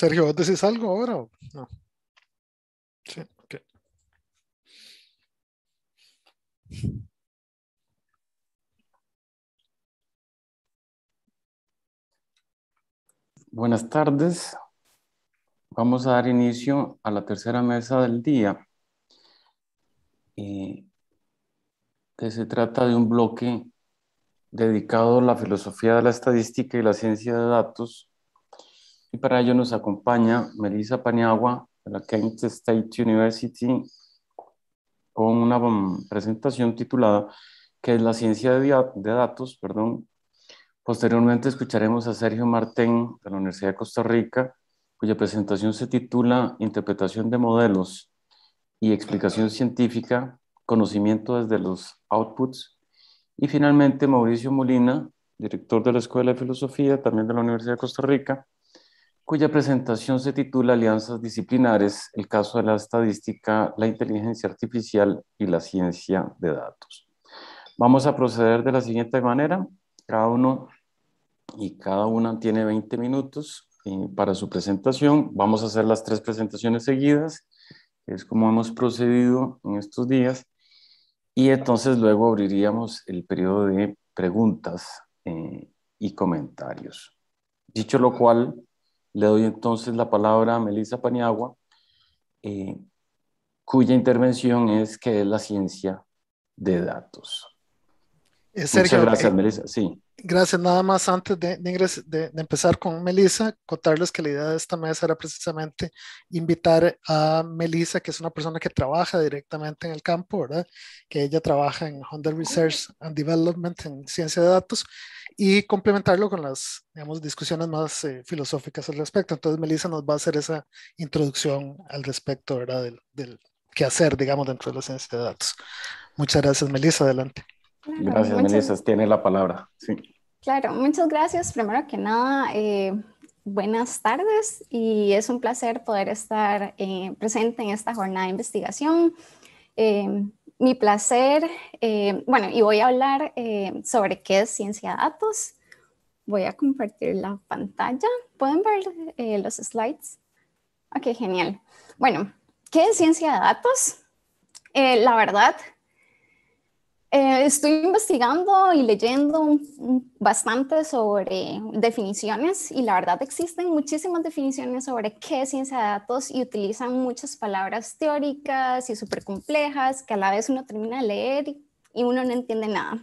Sergio, ¿vos algo ahora? O? No. Sí, ok. Buenas tardes. Vamos a dar inicio a la tercera mesa del día, eh, que se trata de un bloque dedicado a la filosofía de la estadística y la ciencia de datos y para ello nos acompaña Melissa Paniagua de la Kent State University con una presentación titulada que es la ciencia de, datos? Perdón. Posteriormente escucharemos a Sergio Martén de la Universidad de Costa Rica, cuya presentación se titula Interpretación de modelos y explicación científica, conocimiento desde los outputs. Y finalmente Mauricio Molina, director de la Escuela de Filosofía, también de la Universidad de Costa Rica, cuya presentación se titula Alianzas Disciplinares, el caso de la estadística, la inteligencia artificial y la ciencia de datos. Vamos a proceder de la siguiente manera. Cada uno y cada una tiene 20 minutos eh, para su presentación. Vamos a hacer las tres presentaciones seguidas, es como hemos procedido en estos días. Y entonces luego abriríamos el periodo de preguntas eh, y comentarios. Dicho lo cual, le doy entonces la palabra a Melissa Paniagua, eh, cuya intervención es que es la ciencia de datos. Eh, Muchas gracias, eh, Melissa. Sí. Gracias. Nada más antes de, empezar con Melissa, contarles que la idea de esta mesa era precisamente invitar a Melissa, que es una persona que trabaja directamente en el campo, ¿verdad? Que ella trabaja en Honda Research and Development, en ciencia de datos, y complementarlo con las, digamos, discusiones más eh, filosóficas al respecto. Entonces, Melissa nos va a hacer esa introducción al respecto, ¿verdad? Del, del hacer digamos, dentro de la ciencia de datos. Muchas gracias, Melissa. Adelante gracias, Melissa. Tiene la palabra. Sí. Claro, muchas gracias. Primero que nada, eh, buenas tardes y es un placer poder estar eh, presente en esta jornada de investigación. Eh, mi placer, bueno, y voy a hablar sobre qué es ciencia de datos. Voy a compartir la pantalla. ¿Pueden ver los slides? Ok, genial. Bueno, ¿qué es ciencia de datos? la verdad, eh, estoy investigando y leyendo bastante sobre definiciones y la verdad existen muchísimas definiciones sobre qué es ciencia de datos y utilizan muchas palabras teóricas y súper complejas que a la vez uno termina de leer y uno no entiende nada.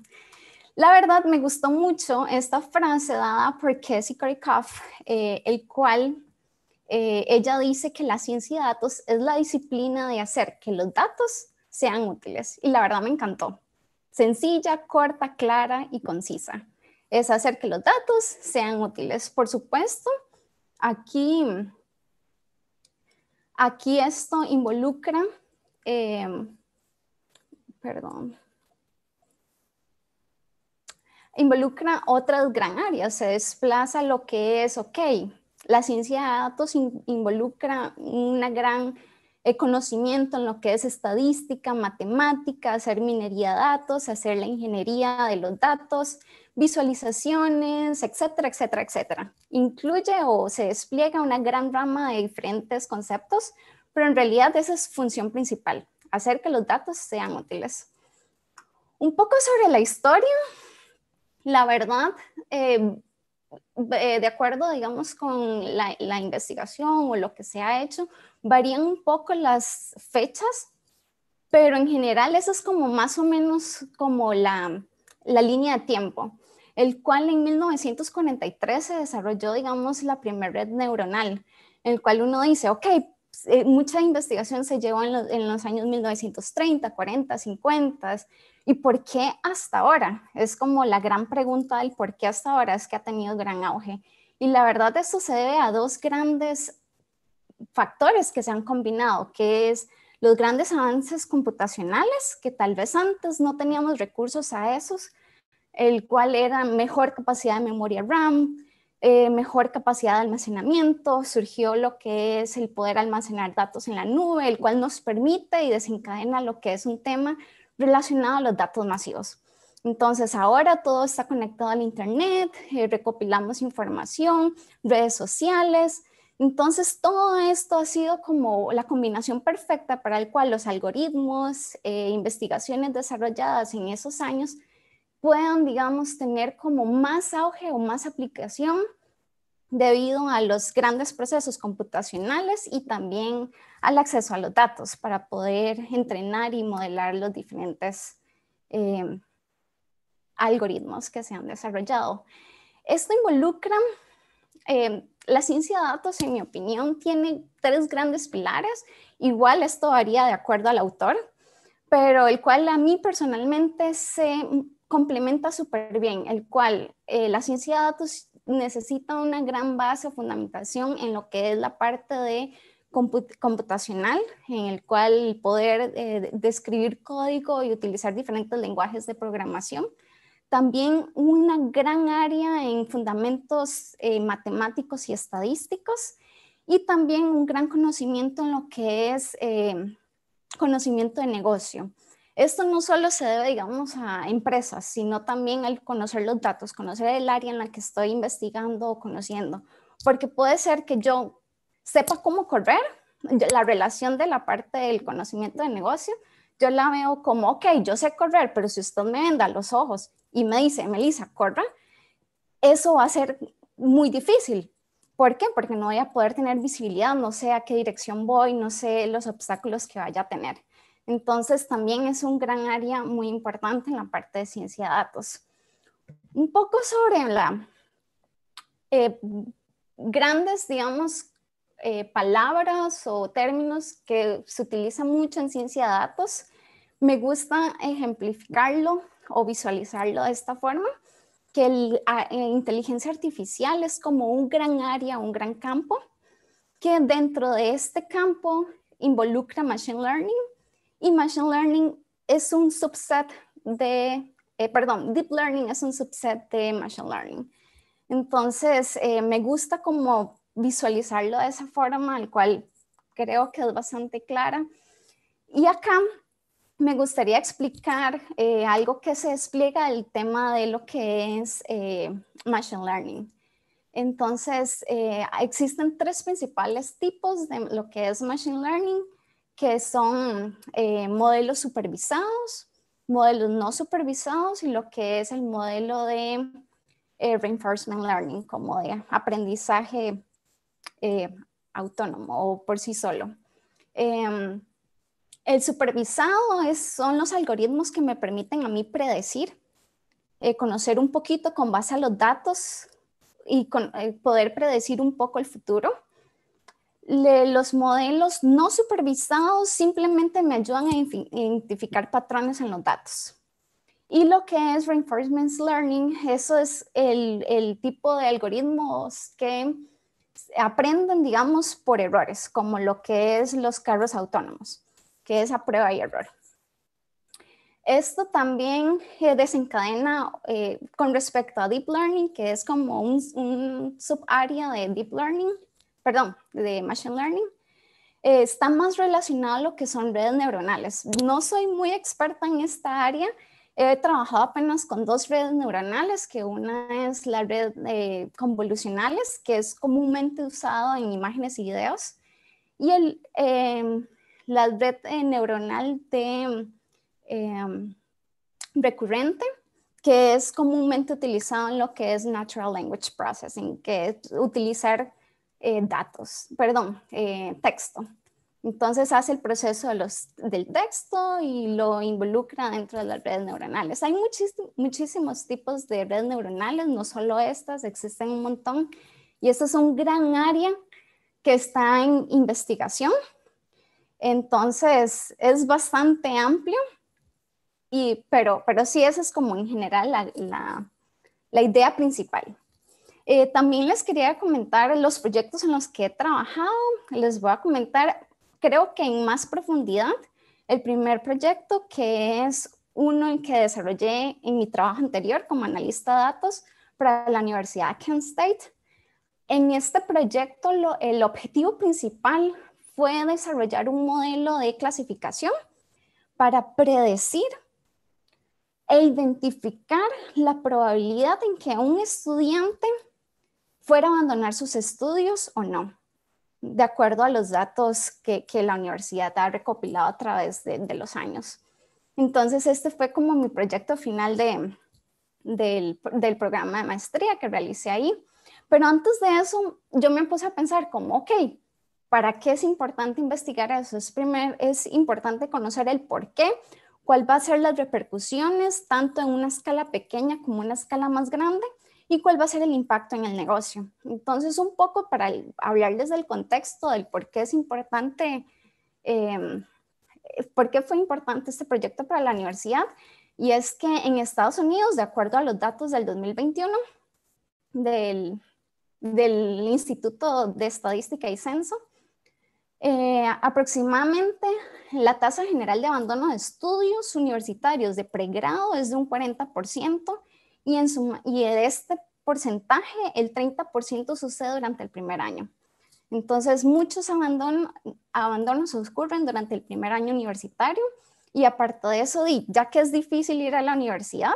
La verdad me gustó mucho esta frase dada por Cassie eh, el cual eh, ella dice que la ciencia de datos es la disciplina de hacer que los datos sean útiles y la verdad me encantó sencilla, corta, clara y concisa. Es hacer que los datos sean útiles. Por supuesto, aquí, aquí esto involucra, eh, perdón, involucra otras gran áreas, se desplaza lo que es, ok, la ciencia de datos involucra una gran conocimiento en lo que es estadística, matemática, hacer minería de datos, hacer la ingeniería de los datos, visualizaciones, etcétera, etcétera, etcétera. Incluye o se despliega una gran rama de diferentes conceptos, pero en realidad esa es función principal, hacer que los datos sean útiles. Un poco sobre la historia, la verdad, eh, eh, de acuerdo, digamos, con la investigación o lo que se ha hecho, Varían un poco las fechas, pero en general eso es como más o menos como la, línea de tiempo, el cual en 1943 se desarrolló, digamos, la primera red neuronal, en el cual uno dice, ok, pues, eh, mucha investigación se llevó en los, en los, años 1930, 40, 50. ¿Y por qué hasta ahora? Es como la gran pregunta del por qué hasta ahora es que ha tenido gran auge. Y la verdad, esto se debe a dos grandes factores que se han combinado, que es los grandes avances computacionales, que tal vez antes no teníamos recursos a esos, el cual era mejor capacidad de memoria RAM, eh, mejor capacidad de almacenamiento, surgió lo que es el poder almacenar datos en la nube, el cual nos permite y desencadena lo que es un tema relacionado a los datos masivos. Entonces ahora todo está conectado al Internet, eh, recopilamos información, redes sociales, entonces, todo esto ha sido como la combinación perfecta para el cual los algoritmos, e investigaciones desarrolladas en esos años puedan, digamos, tener como más auge o más aplicación debido a los grandes procesos computacionales y también al acceso a los datos para poder entrenar y modelar los diferentes eh, algoritmos que se han desarrollado. Esto involucra eh, la ciencia de datos, en mi opinión, tiene tres grandes pilares. Igual esto varía de acuerdo al autor, pero el cual a mí personalmente se complementa súper bien, el cual eh, la ciencia de datos necesita una gran base o fundamentación en lo que es la parte de computacional, en el cual poder eh, describir código y utilizar diferentes lenguajes de programación también una gran área en fundamentos eh, matemáticos y estadísticos y también un gran conocimiento en lo que es eh, conocimiento de negocio. Esto no solo se debe, digamos, a empresas, sino también al conocer los datos, conocer el área en la que estoy investigando o conociendo, porque puede ser que yo sepa cómo correr, la relación de la parte del conocimiento de negocio, yo la veo como, ok, yo sé correr, pero si usted me venda los ojos y me dice, Melissa, corra, eso va a ser muy difícil. ¿Por qué? Porque no voy a poder tener visibilidad, no sé a qué dirección voy, no sé los obstáculos que vaya a tener. Entonces, también es un gran área muy importante en la parte de ciencia de datos. Un poco sobre la eh, grandes, digamos, eh, palabras o términos que se utilizan mucho en ciencia de datos. Me gusta ejemplificarlo o visualizarlo de esta forma, que la eh, inteligencia artificial es como un gran área, un gran campo, que dentro de este campo involucra Machine Learning y Machine Learning es un subset de, eh, perdón, Deep Learning es un subset de Machine Learning. Entonces, me gusta como visualizarlo de esa forma, al cual creo que es bastante clara. Y acá me gustaría explicar eh, algo que se despliega el tema de lo que es eh, Machine Learning. Entonces, eh, existen tres principales tipos de lo que es Machine Learning, que son modelos supervisados, modelos no supervisados y lo que es el modelo de Reinforcement Learning, como de aprendizaje eh, autónomo o por sí solo. Em, el supervisado es, son los algoritmos que me permiten a mí predecir, eh, conocer un poquito con base a los datos y eh, poder predecir un poco el futuro. los modelos no supervisados simplemente me ayudan a identificar patrones en los datos. Y lo que es reinforcement learning, eso es el tipo de algoritmos que aprenden, digamos, por errores, como lo que es los carros autónomos, que es a prueba y error. Esto también eh, desencadena eh, con respecto a Deep Learning, que es como un, un subárea de Deep Learning, perdón, de Machine Learning, eh, está más relacionado a lo que son redes neuronales. No soy muy experta en esta área, He trabajado apenas con dos redes neuronales, que una es la red eh, convolucionales, que es comúnmente usado en imágenes y videos, y em, la red eh, neuronal de em, recurrente, que es comúnmente utilizada en lo que es Natural Language Processing, que es utilizar eh, datos, perdón, eh, texto. Entonces hace el proceso del texto y lo involucra dentro de las redes neuronales. Hay muchísimos tipos de redes neuronales, no solo estas, existen un montón. Y esto es un gran área que está en investigación. Entonces es bastante amplio, pero, pero sí, esa es como en general la, idea principal. Eh, también les quería comentar los proyectos en los que he trabajado. Les voy a comentar creo que en más profundidad, el primer proyecto que es uno en que desarrollé en mi trabajo anterior como analista de datos para la Universidad de Kent State. En este proyecto el objetivo principal fue desarrollar un modelo de clasificación para predecir e identificar la probabilidad en que un estudiante fuera a abandonar sus estudios o no de acuerdo a los datos que, la universidad ha recopilado a través de, los años. Entonces, este fue como mi proyecto final del, programa de maestría que realicé ahí. Pero antes de eso, yo me puse a pensar como, ok, ¿para qué es importante investigar eso? Es, primero es importante conocer el por qué, cuál va a ser las repercusiones, tanto en una escala pequeña como en una escala más grande, y cuál va a ser el impacto en el negocio. Entonces, un poco para hablarles del contexto, del por qué es importante, em, por qué fue importante este proyecto para la universidad, y es que en Estados Unidos, de acuerdo a los datos del 2021 del, Instituto de Estadística y Censo, eh, aproximadamente la tasa general de abandono de estudios universitarios de pregrado es de un 40% y, en de este porcentaje, el 30% sucede durante el primer año. Entonces, muchos abandonos ocurren durante el primer año universitario y aparte de eso, ya que es difícil ir a la universidad,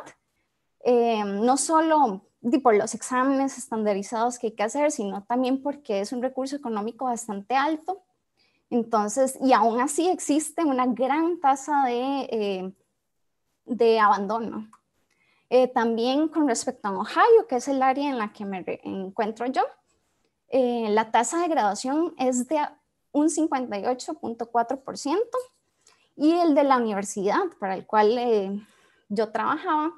eh, no solo por los exámenes estandarizados que hay que hacer, sino también porque es un recurso económico bastante alto. Entonces, y aún así existe una gran tasa de eh, abandono. Eh, también con respecto a Ohio, que es el área en la que me encuentro yo, eh, la tasa de graduación es de un 58.4% y el de la universidad para el cual eh, yo trabajaba,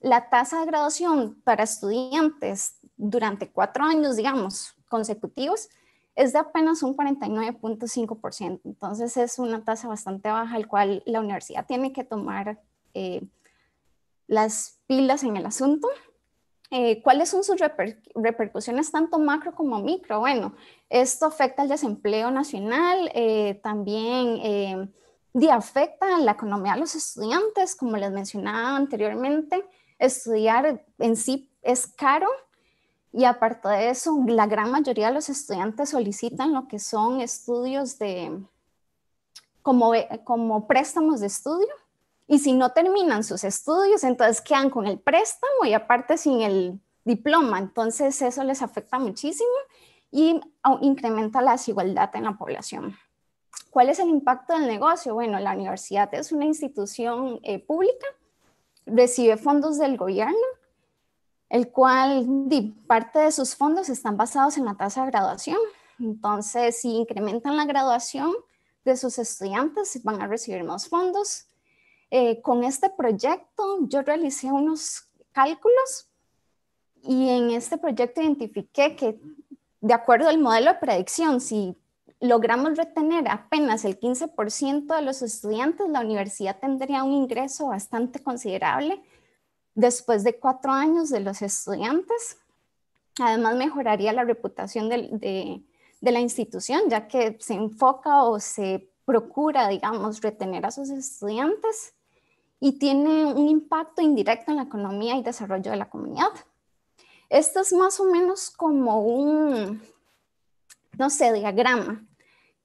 la tasa de graduación para estudiantes durante cuatro años, digamos, consecutivos, es de apenas un 49.5%. Entonces es una tasa bastante baja, al cual la universidad tiene que tomar las pilas en el asunto. Eh, ¿Cuáles son sus repercusiones tanto macro como micro? Bueno, esto afecta al desempleo nacional, eh, también eh, afecta a la economía de los estudiantes, como les mencionaba anteriormente, estudiar en sí es caro y aparte de eso, la gran mayoría de los estudiantes solicitan lo que son estudios de, como, como préstamos de estudio y si no terminan sus estudios, entonces quedan con el préstamo y aparte sin el diploma. Entonces eso les afecta muchísimo y incrementa la desigualdad en la población. ¿Cuál es el impacto del negocio? Bueno, la universidad es una institución eh, pública, recibe fondos del gobierno, el cual parte de sus fondos están basados en la tasa de graduación. Entonces, si incrementan la graduación de sus estudiantes, van a recibir más fondos. Eh, con este proyecto yo realicé unos cálculos y en este proyecto identifiqué que de acuerdo al modelo de predicción, si logramos retener apenas el 15% de los estudiantes, la universidad tendría un ingreso bastante considerable después de cuatro años de los estudiantes. Además, mejoraría la reputación de, de la institución, ya que se enfoca o se procura, digamos, retener a sus estudiantes y tiene un impacto indirecto en la economía y desarrollo de la comunidad. Esto es más o menos como un, no sé, diagrama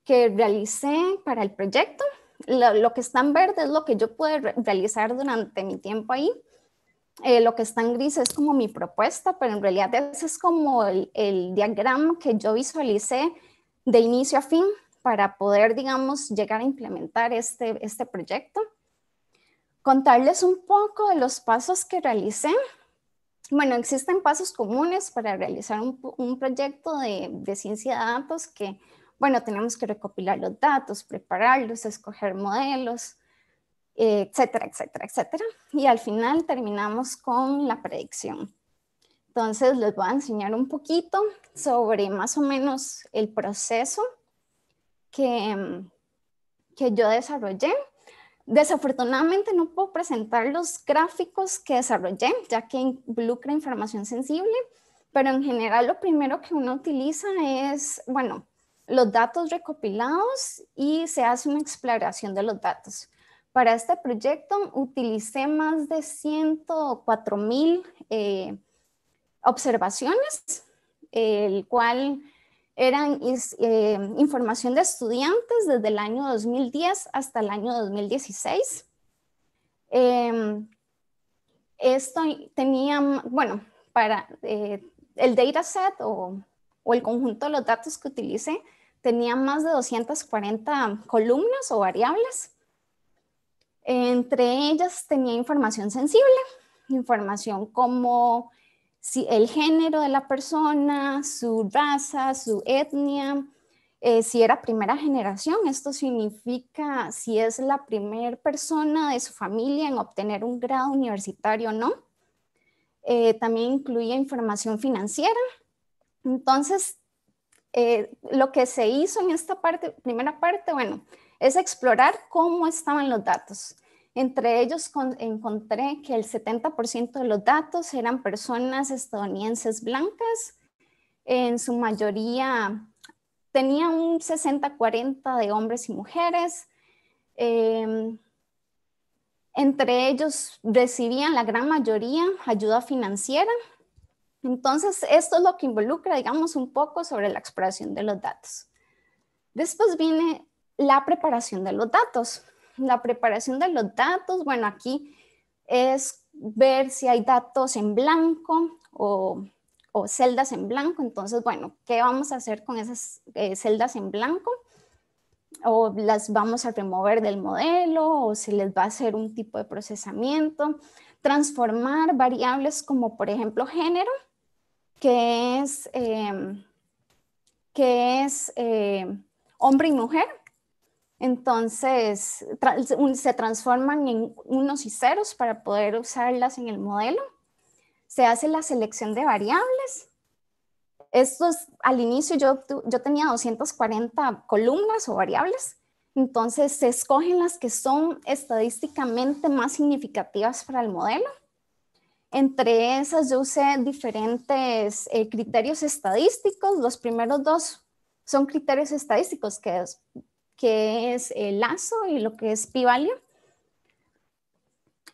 que realicé para el proyecto. Lo, que está en verde es lo que yo pude realizar durante mi tiempo ahí. Eh, lo que está en gris es como mi propuesta, pero en realidad ese es como el, diagrama que yo visualicé de inicio a fin para poder, digamos, llegar a implementar este, este proyecto contarles un poco de los pasos que realicé. Bueno, existen pasos comunes para realizar un, proyecto de, ciencia de datos que, bueno, tenemos que recopilar los datos, prepararlos, escoger modelos, etcétera, etcétera, etcétera. Y al final terminamos con la predicción. Entonces les voy a enseñar un poquito sobre más o menos el proceso que, que yo desarrollé Desafortunadamente no puedo presentar los gráficos que desarrollé, ya que involucra información sensible, pero en general lo primero que uno utiliza es, bueno, los datos recopilados y se hace una exploración de los datos. Para este proyecto utilicé más de 104 mil eh, observaciones, el cual eran eh, información de estudiantes desde el año 2010 hasta el año 2016. Em, esto tenía, bueno, para eh, el dataset o, o el conjunto de los datos que utilicé, tenía más de 240 columnas o variables. Entre ellas tenía información sensible, información como si el género de la persona, su raza, su etnia, eh, si era primera generación, esto significa si es la primera persona de su familia en obtener un grado universitario o no. Eh, también incluía información financiera. Entonces, eh, lo que se hizo en esta parte, primera parte, bueno, es explorar cómo estaban los datos entre ellos encontré que el 70% de los datos eran personas estadounidenses blancas, en su mayoría tenía un 60-40 de hombres y mujeres. Em, entre ellos recibían la gran mayoría ayuda financiera. Entonces, esto es lo que involucra, digamos, un poco sobre la exploración de los datos. Después viene la preparación de los datos la preparación de los datos, bueno, aquí es ver si hay datos en blanco o, celdas en blanco. Entonces, bueno, ¿qué vamos a hacer con esas eh, celdas en blanco? O las vamos a remover del modelo o se les va a hacer un tipo de procesamiento. Transformar variables como, por ejemplo, género, que es, em, es eh, hombre y mujer entonces, se transforman en unos y ceros para poder usarlas en el modelo. Se hace la selección de variables. Estos, al inicio yo, yo tenía 240 columnas o variables, entonces se escogen las que son estadísticamente más significativas para el modelo. Entre esas yo usé diferentes eh, criterios estadísticos. Los primeros dos son criterios estadísticos que que es el Lazo y lo que es pivalio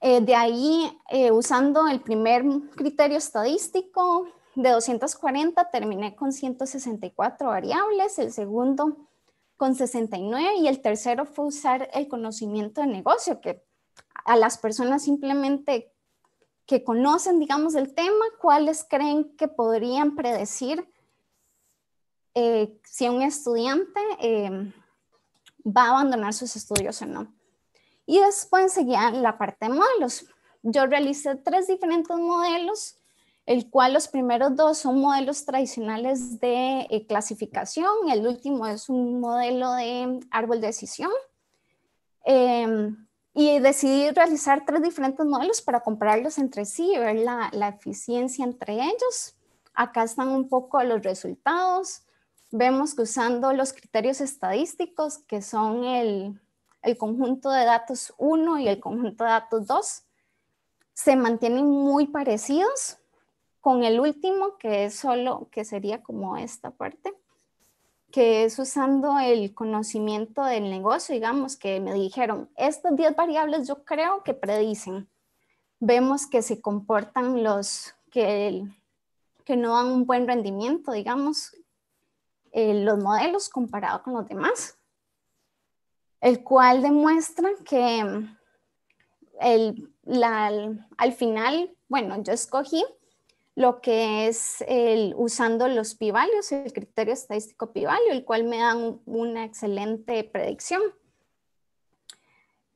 eh, de ahí, eh, usando el primer criterio estadístico de 240, terminé con 164 variables, el segundo con 69 y el tercero fue usar el conocimiento de negocio, que a las personas simplemente que conocen, digamos, el tema, cuáles creen que podrían predecir eh, si un estudiante va a abandonar sus estudios o no. Y después seguían la parte de modelos. Yo realicé tres diferentes modelos, el cual los primeros dos son modelos tradicionales de eh, clasificación, el último es un modelo de árbol de decisión. Em, y decidí realizar tres diferentes modelos para compararlos entre sí y ver la, la eficiencia entre ellos. Acá están un poco los resultados vemos que usando los criterios estadísticos, que son el, conjunto de datos 1 y el conjunto de datos 2, se mantienen muy parecidos con el último, que es solo, que sería como esta parte, que es usando el conocimiento del negocio, digamos, que me dijeron, estas 10 variables yo creo que predicen. Vemos que se comportan los que, que no dan un buen rendimiento, digamos, eh, los modelos comparados con los demás, el cual demuestra que mm, al final, bueno, yo escogí lo que es el, usando los pivalios, el criterio estadístico pivalio, el cual me da una excelente predicción.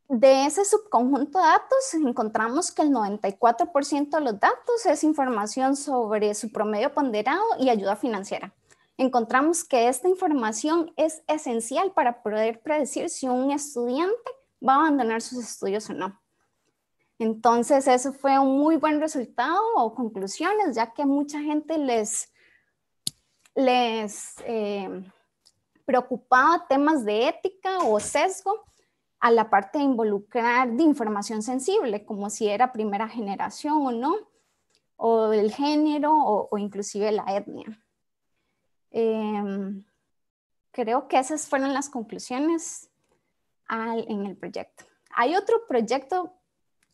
De ese subconjunto de datos encontramos que el 94% de los datos es información sobre su promedio ponderado y ayuda financiera encontramos que esta información es esencial para poder predecir si un estudiante va a abandonar sus estudios o no. Entonces, eso fue un muy buen resultado o conclusiones, ya que mucha gente les, les eh, preocupaba temas de ética o sesgo a la parte de involucrar de información sensible, como si era primera generación o no, o el género o, o inclusive la etnia. Em, creo que esas fueron las conclusiones en el proyecto. Hay otro proyecto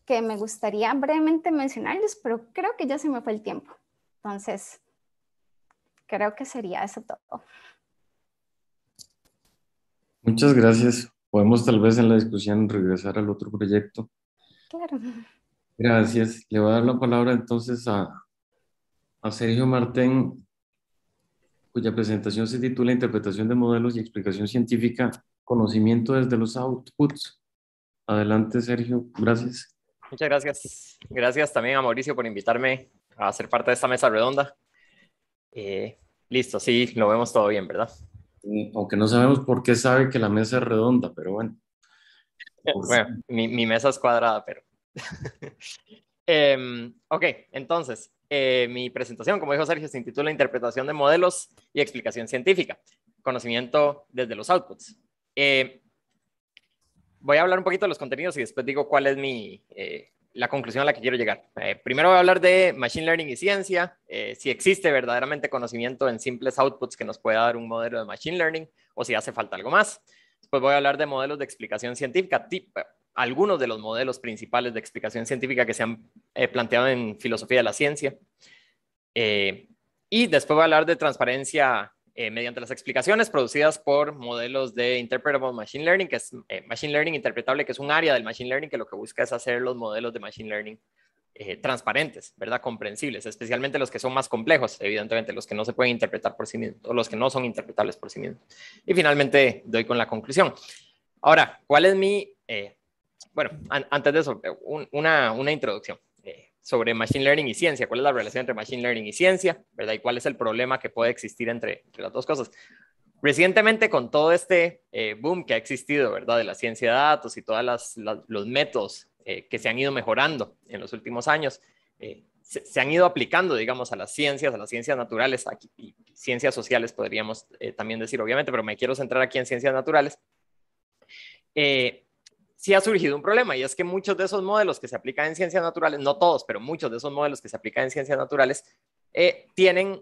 que me gustaría brevemente mencionarles, pero creo que ya se me fue el tiempo. Entonces, creo que sería eso todo. Muchas gracias. Podemos tal vez en la discusión regresar al otro proyecto. Claro. Gracias. Le voy a dar la palabra entonces a, a Sergio Martén cuya presentación se titula Interpretación de modelos y explicación científica, conocimiento desde los outputs. Adelante, Sergio. Gracias. Muchas gracias. Gracias también a Mauricio por invitarme a ser parte de esta mesa redonda. Eh, listo, sí, lo vemos todo bien, ¿verdad? Aunque no sabemos por qué sabe que la mesa es redonda, pero bueno. Bueno, mi, mesa es cuadrada, pero... Em, ok, entonces, eh, mi presentación, como dijo Sergio, se intitula Interpretación de modelos y explicación científica, conocimiento desde los outputs. Eh, voy a hablar un poquito de los contenidos y después digo cuál es mi, eh, la conclusión a la que quiero llegar. primero voy a hablar de Machine Learning y ciencia, si existe verdaderamente conocimiento en simples outputs que nos pueda dar un modelo de Machine Learning o si hace falta algo más. Después voy a hablar de modelos de explicación científica, algunos de los modelos principales de explicación científica que se han eh, planteado en filosofía de la ciencia. Eh, y después voy a hablar de transparencia eh, mediante las explicaciones producidas por modelos de Interpretable Machine Learning, que es Machine Learning interpretable, que es un área del Machine Learning que lo que busca es hacer los modelos de Machine Learning transparentes, ¿verdad? Comprensibles, especialmente los que son más complejos, evidentemente, los que no se pueden interpretar por sí mismos, o los que no son interpretables por sí mismos. Y finalmente doy con la conclusión. Ahora, ¿cuál es mi bueno, antes de eso, eh, una, introducción eh, sobre Machine Learning y ciencia. ¿Cuál es la relación entre Machine Learning y ciencia? ¿Verdad? ¿Y cuál es el problema que puede existir entre, las dos cosas? Recientemente, con todo este eh, boom que ha existido, ¿verdad? De la ciencia de datos y todos los métodos que se han ido mejorando en los últimos años, se, han ido aplicando, digamos, a las ciencias, a las ciencias naturales y ciencias sociales, podríamos también decir, obviamente, pero me quiero centrar aquí en ciencias naturales. Eh, sí ha surgido un problema y es que muchos de esos modelos que se aplican en ciencias naturales, no todos, pero muchos de esos modelos que se aplican en ciencias naturales, eh, tienen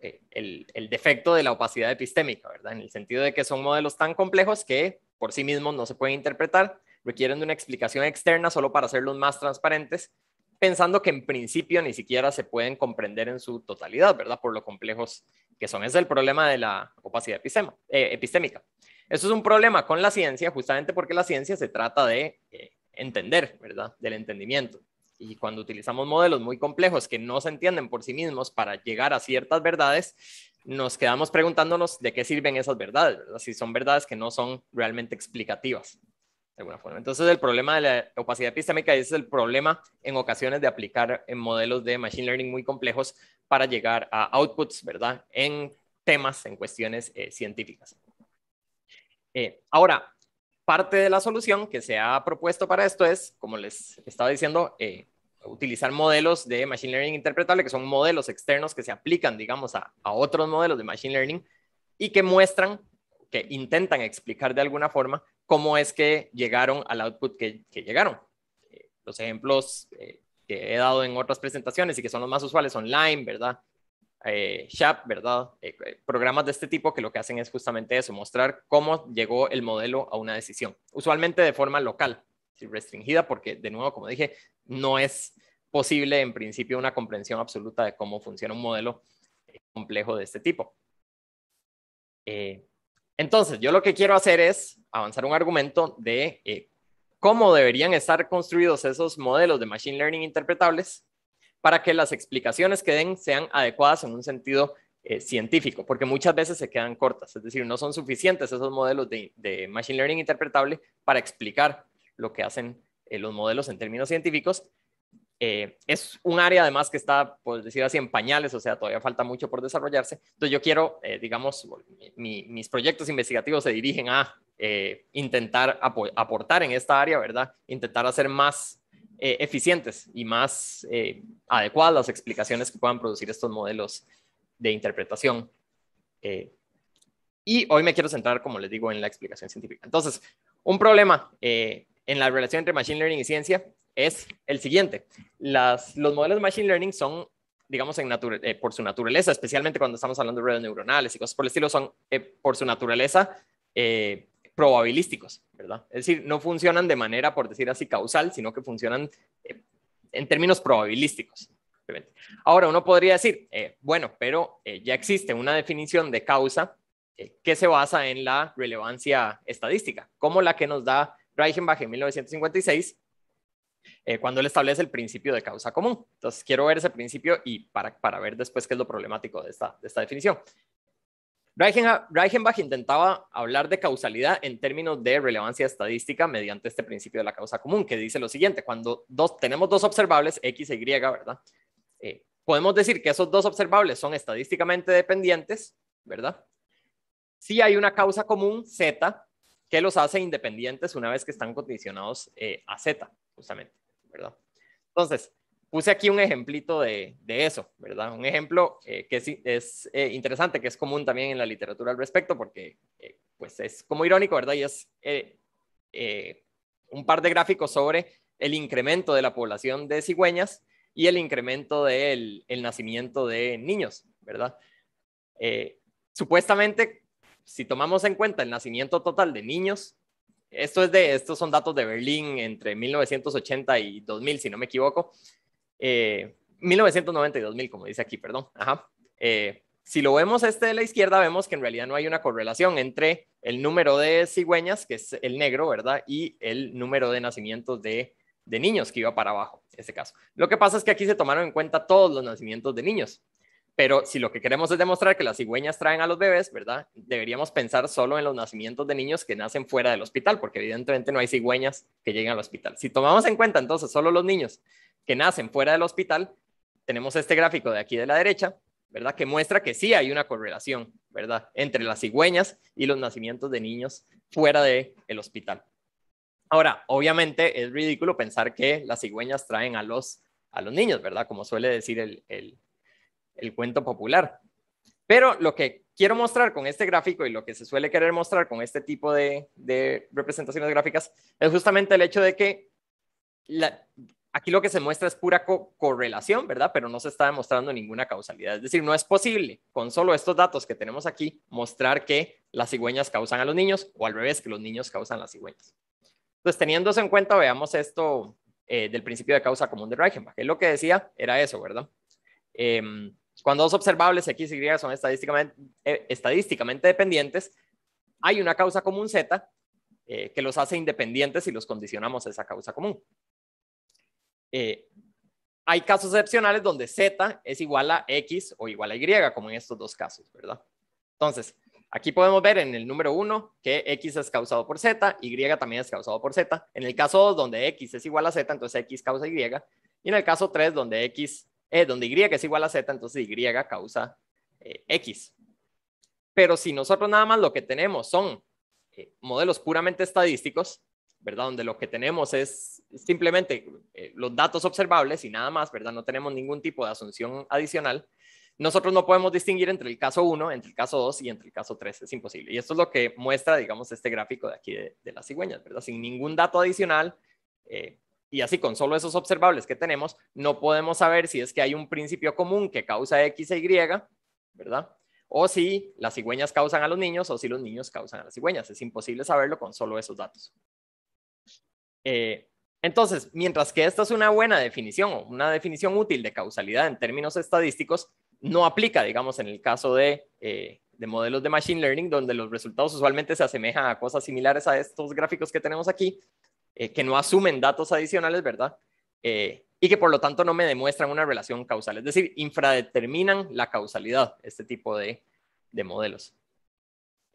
eh, el, el, defecto de la opacidad epistémica, ¿verdad? En el sentido de que son modelos tan complejos que por sí mismos no se pueden interpretar, requieren de una explicación externa solo para hacerlos más transparentes, pensando que en principio ni siquiera se pueden comprender en su totalidad, ¿verdad? Por lo complejos que son. Ese es el problema de la opacidad eh, epistémica. Eso es un problema con la ciencia, justamente porque la ciencia se trata de eh, entender, ¿verdad? Del entendimiento. Y cuando utilizamos modelos muy complejos que no se entienden por sí mismos para llegar a ciertas verdades, nos quedamos preguntándonos de qué sirven esas verdades, Si son verdades que no son realmente explicativas, de alguna forma. Entonces, el problema de la opacidad epistémica es el problema en ocasiones de aplicar en modelos de machine learning muy complejos para llegar a outputs, ¿verdad? En temas, en cuestiones eh, científicas. Eh, ahora, parte de la solución que se ha propuesto para esto es, como les estaba diciendo, eh, utilizar modelos de Machine Learning interpretable, que son modelos externos que se aplican, digamos, a, otros modelos de Machine Learning y que muestran, que intentan explicar de alguna forma cómo es que llegaron al output que, llegaron. Eh, los ejemplos que he dado en otras presentaciones y que son los más usuales son ¿verdad? Eh, SHAP, ¿verdad? Eh, eh, programas de este tipo que lo que hacen es justamente eso, mostrar cómo llegó el modelo a una decisión, usualmente de forma local, restringida, porque de nuevo, como dije, no es posible en principio una comprensión absoluta de cómo funciona un modelo complejo de este tipo. entonces, yo lo que quiero hacer es avanzar un argumento de cómo deberían estar construidos esos modelos de Machine Learning interpretables para que las explicaciones que den sean adecuadas en un sentido eh, científico, porque muchas veces se quedan cortas, es decir, no son suficientes esos modelos de, Machine Learning interpretable para explicar lo que hacen eh, los modelos en términos científicos. Eh, es un área además que está, por decir así, en pañales, o sea, todavía falta mucho por desarrollarse. Entonces yo quiero, digamos, mis proyectos investigativos se dirigen a intentar aportar en esta área, ¿verdad? Intentar hacer más eh, eficientes y más eh, adecuadas las explicaciones que puedan producir estos modelos de interpretación. Eh, y hoy me quiero centrar, como les digo, en la explicación científica. Entonces, un problema en la relación entre Machine Learning y ciencia es el siguiente. los modelos de Machine Learning son, digamos, en por su naturaleza, especialmente cuando estamos hablando de redes neuronales y cosas por el estilo, son por su naturaleza probabilísticos, ¿verdad? Es decir, no funcionan de manera, por decir así, causal, sino que funcionan eh, en términos probabilísticos. Ahora, uno podría decir, eh, bueno, pero eh, ya existe una definición de causa que se basa en la relevancia estadística, como la que nos da Reichenbach en 1956, cuando él establece el principio de causa común. Entonces, quiero ver ese principio y para, para ver después qué es lo problemático de esta, de esta definición. Reichenbach intentaba hablar de causalidad en términos de relevancia estadística mediante este principio de la causa común, que dice lo siguiente, cuando dos, tenemos dos observables, X y Y, ¿verdad? Eh, podemos decir que esos dos observables son estadísticamente dependientes, ¿verdad? Si hay una causa común, Z, que los hace independientes una vez que están condicionados eh, a Z, justamente, ¿verdad? Entonces, puse aquí un ejemplito de, de eso, ¿verdad? Un ejemplo eh, que es, es eh, interesante, que es común también en la literatura al respecto, porque eh, pues es como irónico, ¿verdad? Y es un par de gráficos sobre el incremento de la población de cigüeñas y el incremento del el nacimiento de niños, ¿verdad? supuestamente, si tomamos en cuenta el nacimiento total de niños, esto es de, estos son datos de Berlín entre 1980 y 2000, si no me equivoco, 1992 eh, mil, como dice aquí, perdón. Ajá. Eh, si lo vemos este de la izquierda, vemos que en realidad no hay una correlación entre el número de cigüeñas, que es el negro, ¿verdad? Y el número de nacimientos de, de niños, que iba para abajo, en este caso. Lo que pasa es que aquí se tomaron en cuenta todos los nacimientos de niños. Pero si lo que queremos es demostrar que las cigüeñas traen a los bebés, ¿verdad? Deberíamos pensar solo en los nacimientos de niños que nacen fuera del hospital, porque evidentemente no hay cigüeñas que lleguen al hospital. Si tomamos en cuenta entonces solo los niños que nacen fuera del hospital, tenemos este gráfico de aquí de la derecha, ¿verdad? Que muestra que sí hay una correlación, ¿verdad? Entre las cigüeñas y los nacimientos de niños fuera del el hospital. Ahora, obviamente es ridículo pensar que las cigüeñas traen a los, a los niños, ¿verdad? Como suele decir el, el, el cuento popular. Pero lo que quiero mostrar con este gráfico y lo que se suele querer mostrar con este tipo de, de representaciones gráficas es justamente el hecho de que la, Aquí lo que se muestra es pura correlación, ¿verdad? Pero no se está demostrando ninguna causalidad. Es decir, no es posible con solo estos datos que tenemos aquí mostrar que las cigüeñas causan a los niños o al revés, que los niños causan a las cigüeñas. Entonces, teniéndose en cuenta, veamos esto eh, del principio de causa común de Reichenbach. Él lo que decía era eso, ¿verdad? Em, cuando dos observables X y Y son eh, estadísticamente, dependientes, hay una causa común Z eh, que los hace independientes y los condicionamos a esa causa común. Eh, hay casos excepcionales donde z es igual a x o igual a y, como en estos dos casos, ¿verdad? Entonces, aquí podemos ver en el número 1 que x es causado por z, y también es causado por z. En el caso 2, donde x es igual a z, entonces x causa y. Y en el caso 3, donde x eh, donde y es igual a z, entonces y causa eh, x. Pero si nosotros nada más lo que tenemos son eh, modelos puramente estadísticos, donde lo que tenemos es simplemente eh, los datos observables y nada más, ¿verdad? No tenemos ningún tipo de asunción adicional. Nosotros no podemos distinguir entre el caso 1, entre el caso 2 y entre el caso 3, es imposible. Y esto es lo que muestra, digamos, este gráfico de aquí de, las cigüeñas, ¿verdad? Sin ningún dato adicional, eh, y así con solo esos observables que tenemos, no podemos saber si es que hay un principio común que causa X e Y, ¿verdad? O si las cigüeñas causan a los niños o si los niños causan a las cigüeñas. Es imposible saberlo con solo esos datos. Eh, entonces, mientras que esta es una buena definición una definición útil de causalidad en términos estadísticos, no aplica, digamos, en el caso eh, de, modelos de Machine Learning, donde los resultados usualmente se asemejan a cosas similares a estos gráficos que tenemos aquí, eh, que no asumen datos adicionales, ¿verdad? y que por lo tanto no me demuestran una relación causal, es decir, infradeterminan la causalidad, este tipo de modelos.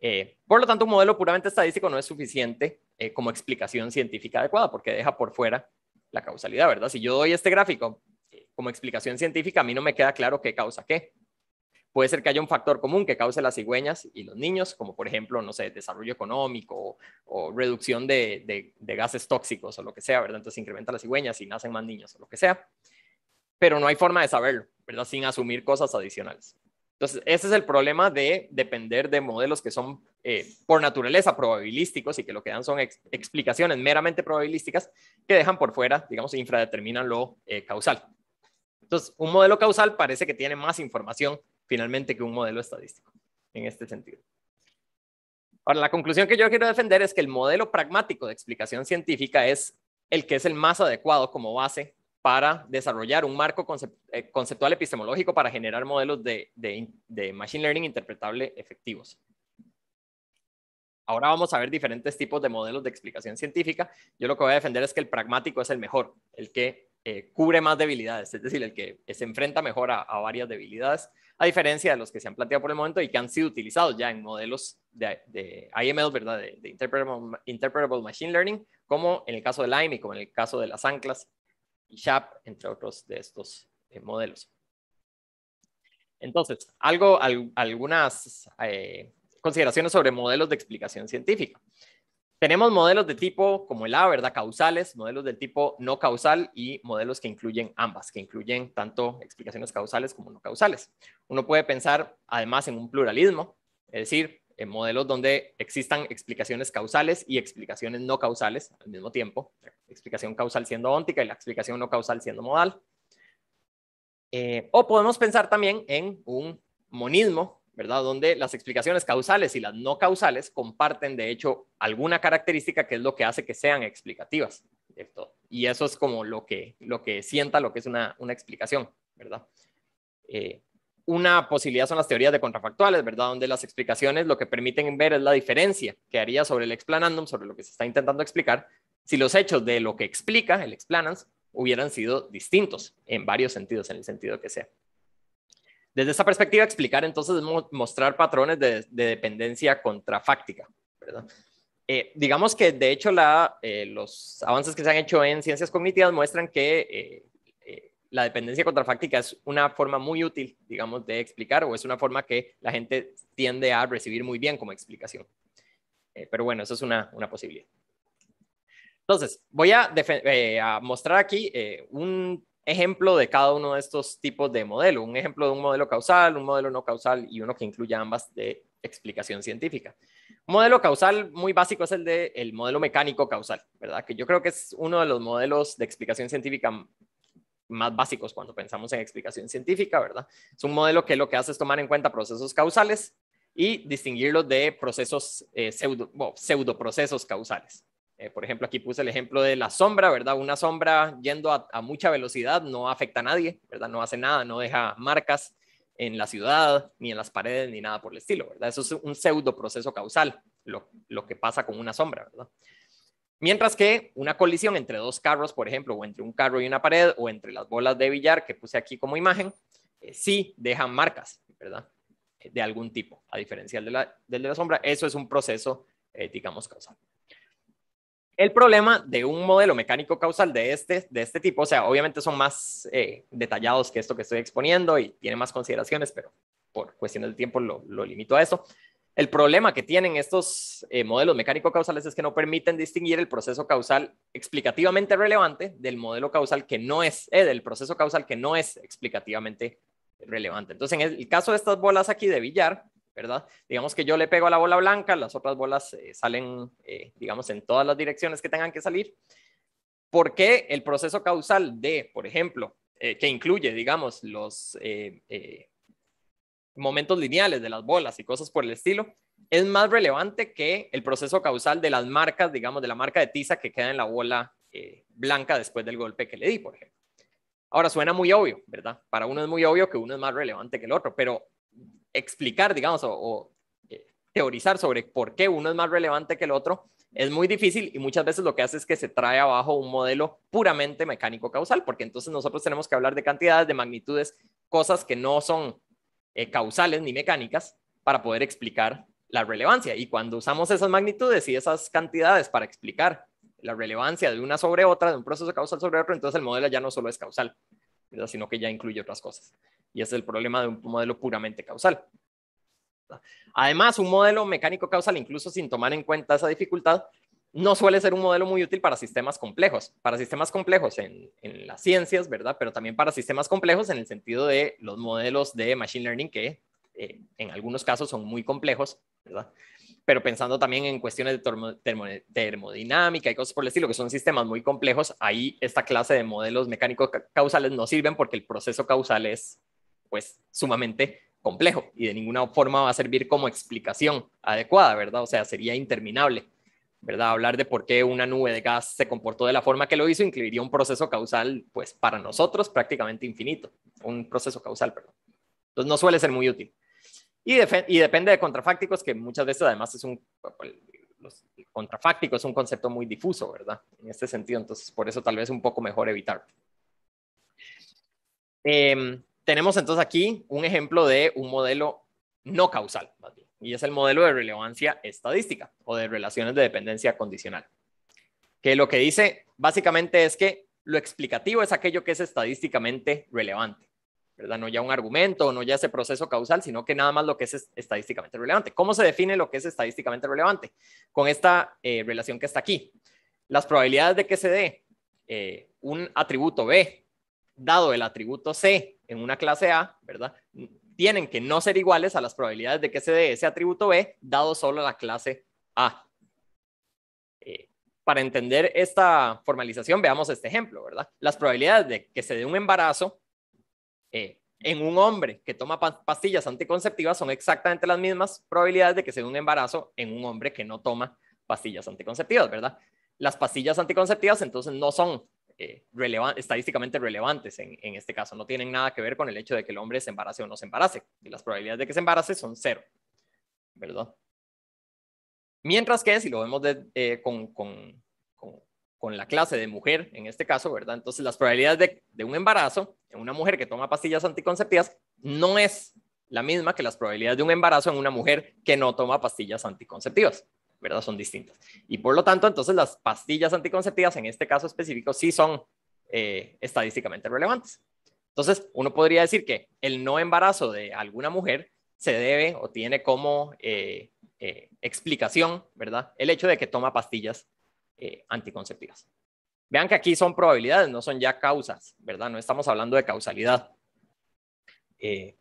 Eh, por lo tanto, un modelo puramente estadístico no es suficiente eh, como explicación científica adecuada porque deja por fuera la causalidad, ¿verdad? Si yo doy este gráfico eh, como explicación científica, a mí no me queda claro qué causa qué. Puede ser que haya un factor común que cause las cigüeñas y los niños, como por ejemplo, no sé, desarrollo económico o, reducción de, de gases tóxicos o lo que sea, ¿verdad? Entonces incrementa las cigüeñas y nacen más niños o lo que sea. Pero no hay forma de saberlo, ¿verdad? Sin asumir cosas adicionales. Entonces, ese es el problema de depender de modelos que son eh, por naturaleza probabilísticos y que lo que dan son explicaciones meramente probabilísticas que dejan por fuera, digamos, infradeterminan lo eh, causal. Entonces, un modelo causal parece que tiene más información finalmente que un modelo estadístico en este sentido. Ahora, la conclusión que yo quiero defender es que el modelo pragmático de explicación científica es el que es el más adecuado como base para desarrollar un marco eh, conceptual epistemológico para generar modelos de, Machine Learning interpretable efectivos. Ahora vamos a ver diferentes tipos de modelos de explicación científica. Yo lo que voy a defender es que el pragmático es el mejor, el que eh, cubre más debilidades, es decir, el que se enfrenta mejor a, varias debilidades, a diferencia de los que se han planteado por el momento y que han sido utilizados ya en modelos de, IML, ¿verdad? De, interpretable, Machine Learning, como en el caso de LIME y como en el caso de las anclas y SHAP, entre otros de estos eh, modelos. Entonces, algo, algunas eh, consideraciones sobre modelos de explicación científica. Tenemos modelos de tipo como el A, ¿verdad? Causales, modelos del tipo no causal y modelos que incluyen ambas, que incluyen tanto explicaciones causales como no causales. Uno puede pensar además en un pluralismo, es decir, en eh, modelos donde existan explicaciones causales y explicaciones no causales al mismo tiempo, explicación causal siendo óntica y la explicación no causal siendo modal. Eh, o podemos pensar también en un monismo, ¿verdad? Donde las explicaciones causales y las no causales comparten, de hecho, alguna característica que es lo que hace que sean explicativas. Y eso es como lo que, lo que sienta lo que es una, explicación, ¿verdad? Eh, una posibilidad son las teorías de contrafactuales, ¿verdad? Donde las explicaciones lo que permiten ver es la diferencia que haría sobre el explanandum, sobre lo que se está intentando explicar, si los hechos de lo que explica el explanans hubieran sido distintos en varios sentidos, en el sentido que sea. Desde esa perspectiva, explicar entonces es mostrar patrones de, dependencia contrafáctica, ¿verdad? Eh, digamos que de hecho la, eh, los avances que se han hecho en ciencias cognitivas muestran que eh, la dependencia contrafáctica es una forma muy útil, digamos, de explicar o es una forma que la gente tiende a recibir muy bien como explicación. Eh, pero bueno, eso es una, posibilidad. Entonces, voy a, eh, mostrar aquí eh, un ejemplo de cada uno de estos tipos de modelo, un ejemplo de un modelo causal, un modelo no causal y uno que incluya ambas de explicación científica. Un modelo causal muy básico es el de modelo mecánico causal, ¿verdad? Que yo creo que es uno de los modelos de explicación científica más básicos cuando pensamos en explicación científica, ¿verdad? Es un modelo que lo que hace es tomar en cuenta procesos causales y distinguirlos de procesos eh, pseudo, procesos causales. Eh, por ejemplo, aquí puse el ejemplo de la sombra, ¿verdad? Una sombra yendo a, mucha velocidad no afecta a nadie, ¿verdad? No hace nada, no deja marcas en la ciudad, ni en las paredes, ni nada por el estilo, ¿verdad? Eso es un pseudo proceso causal, lo, lo que pasa con una sombra, ¿verdad? Mientras que una colisión entre dos carros, por ejemplo, o entre un carro y una pared, o entre las bolas de billar que puse aquí como imagen, eh, sí dejan marcas, ¿verdad? Eh, de algún tipo, a diferencia del de la, sombra. Eso es un proceso, eh, digamos, causal. El problema de un modelo mecánico causal de este, de este tipo, o sea, obviamente son más detallados que esto que estoy exponiendo y tiene más consideraciones, pero por cuestión de tiempo lo, lo limito a eso. El problema que tienen estos eh, modelos mecánico-causales es que no permiten distinguir el proceso causal explicativamente relevante del modelo causal que no es, eh, proceso causal que no es explicativamente relevante. Entonces, en el caso de estas bolas aquí de billar, ¿verdad? Digamos que yo le pego a la bola blanca, las otras bolas eh, salen, digamos, en todas las direcciones que tengan que salir. ¿Por qué el proceso causal de, por ejemplo, que incluye, digamos, los momentos lineales de las bolas y cosas por el estilo, es más relevante que el proceso causal de las marcas, digamos, de la marca de tiza que queda en la bola eh, blanca después del golpe que le di, por ejemplo. Ahora suena muy obvio, ¿verdad? Para uno es muy obvio que uno es más relevante que el otro, pero explicar, digamos, o, eh, teorizar sobre por qué uno es más relevante que el otro es muy difícil y muchas veces lo que hace es que se trae abajo un modelo puramente mecánico causal, porque entonces nosotros tenemos que hablar de cantidades, de magnitudes, cosas que no son eh, causales ni mecánicas para poder explicar la relevancia. Y cuando usamos esas magnitudes y esas cantidades para explicar la relevancia de una sobre otra, de un proceso causal sobre otro, entonces el modelo ya no solo es causal, sino que ya incluye otras cosas. Y ese es el problema de un modelo puramente causal. Además, un modelo mecánico causal, incluso sin tomar en cuenta esa dificultad, no suele ser un modelo muy útil para sistemas complejos, para sistemas complejos en, las ciencias, ¿verdad? Pero también para sistemas complejos en el sentido de los modelos de Machine Learning que eh, en algunos casos son muy complejos, ¿verdad? Pero pensando también en cuestiones de termodinámica y cosas por el estilo, que son sistemas muy complejos, ahí esta clase de modelos mecánicos causales no sirven porque el proceso causal es pues sumamente complejo y de ninguna forma va a servir como explicación adecuada, ¿verdad? O sea, sería interminable. ¿verdad? Hablar de por qué una nube de gas se comportó de la forma que lo hizo incluiría un proceso causal, pues para nosotros prácticamente infinito, un proceso causal, perdón. Entonces no suele ser muy útil. Y, depende de contrafácticos, que muchas veces además es un, los contrafácticos es un concepto muy difuso, ¿verdad? En este sentido, entonces por eso tal vez un poco mejor evitar. Em, tenemos entonces aquí un ejemplo de un modelo no causal, más y es el modelo de relevancia estadística o de relaciones de dependencia condicional, que lo que dice básicamente es que lo explicativo es aquello que es estadísticamente relevante, ¿verdad? No ya un argumento, no ya ese proceso causal, sino que nada más lo que es estadísticamente relevante. ¿Cómo se define lo que es estadísticamente relevante? Con esta eh, relación que está aquí. Las probabilidades de que se dé eh, un atributo B dado el atributo C en una clase A, ¿verdad? tienen que no ser iguales a las probabilidades de que se dé ese atributo B dado solo la clase A. Eh, para entender esta formalización, veamos este ejemplo, ¿verdad? Las probabilidades de que se dé un embarazo eh, en un hombre que toma pastillas anticonceptivas son exactamente las mismas probabilidades de que se dé un embarazo en un hombre que no toma pastillas anticonceptivas, ¿verdad? Las pastillas anticonceptivas entonces no son eh, estadísticamente relevantes en, este caso. No tienen nada que ver con el hecho de que el hombre se embarace o no se embarace. Y las probabilidades de que se embarace son cero, ¿verdad? Mientras que si lo vemos eh, con, la clase de mujer, en este caso, ¿verdad? Entonces las probabilidades de, de un embarazo en una mujer que toma pastillas anticonceptivas no es la misma que las probabilidades de un embarazo en una mujer que no toma pastillas anticonceptivas. ¿verdad? Son distintas. Y por lo tanto, entonces las pastillas anticonceptivas, en este caso específico, sí son eh, estadísticamente relevantes. Entonces, uno podría decir que el no embarazo de alguna mujer se debe o tiene como eh, eh, explicación, ¿verdad? El hecho de que toma pastillas anticonceptivas. Vean que aquí son probabilidades, no son ya causas, ¿verdad? No estamos hablando de causalidad. es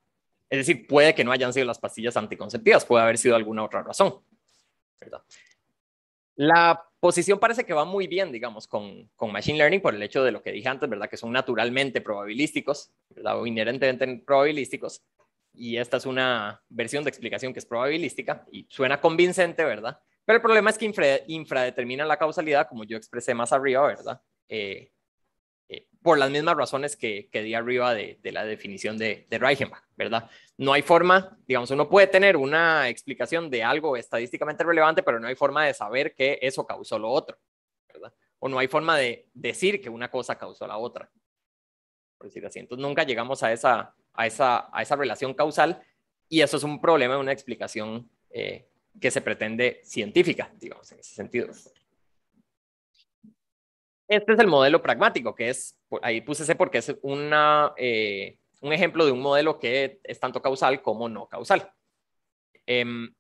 decir, puede que no hayan sido las pastillas anticonceptivas, puede haber sido alguna otra razón. La posición parece que va muy bien, digamos, con, Machine Learning por el hecho de lo que dije antes, ¿verdad? Que son naturalmente probabilísticos, O inherentemente probabilísticos. Y esta es una versión de explicación que es probabilística y suena convincente, ¿verdad? Pero el problema es que infra, infradetermina la causalidad, como yo expresé más arriba, ¿verdad? Eh, por las mismas razones que, que di arriba de, la definición de, de Reichenbach, ¿verdad? No hay forma, digamos, uno puede tener una explicación de algo estadísticamente relevante, pero no hay forma de saber que eso causó lo otro, ¿verdad? O no hay forma de decir que una cosa causó la otra, por decir así. Entonces nunca llegamos a esa, esa relación causal y eso es un problema, de una explicación eh, que se pretende científica, digamos, en ese sentido. Este es el modelo pragmático, que es, pues, ahí puse ese porque es eh, un ejemplo de un modelo que es tanto causal como no causal. Em,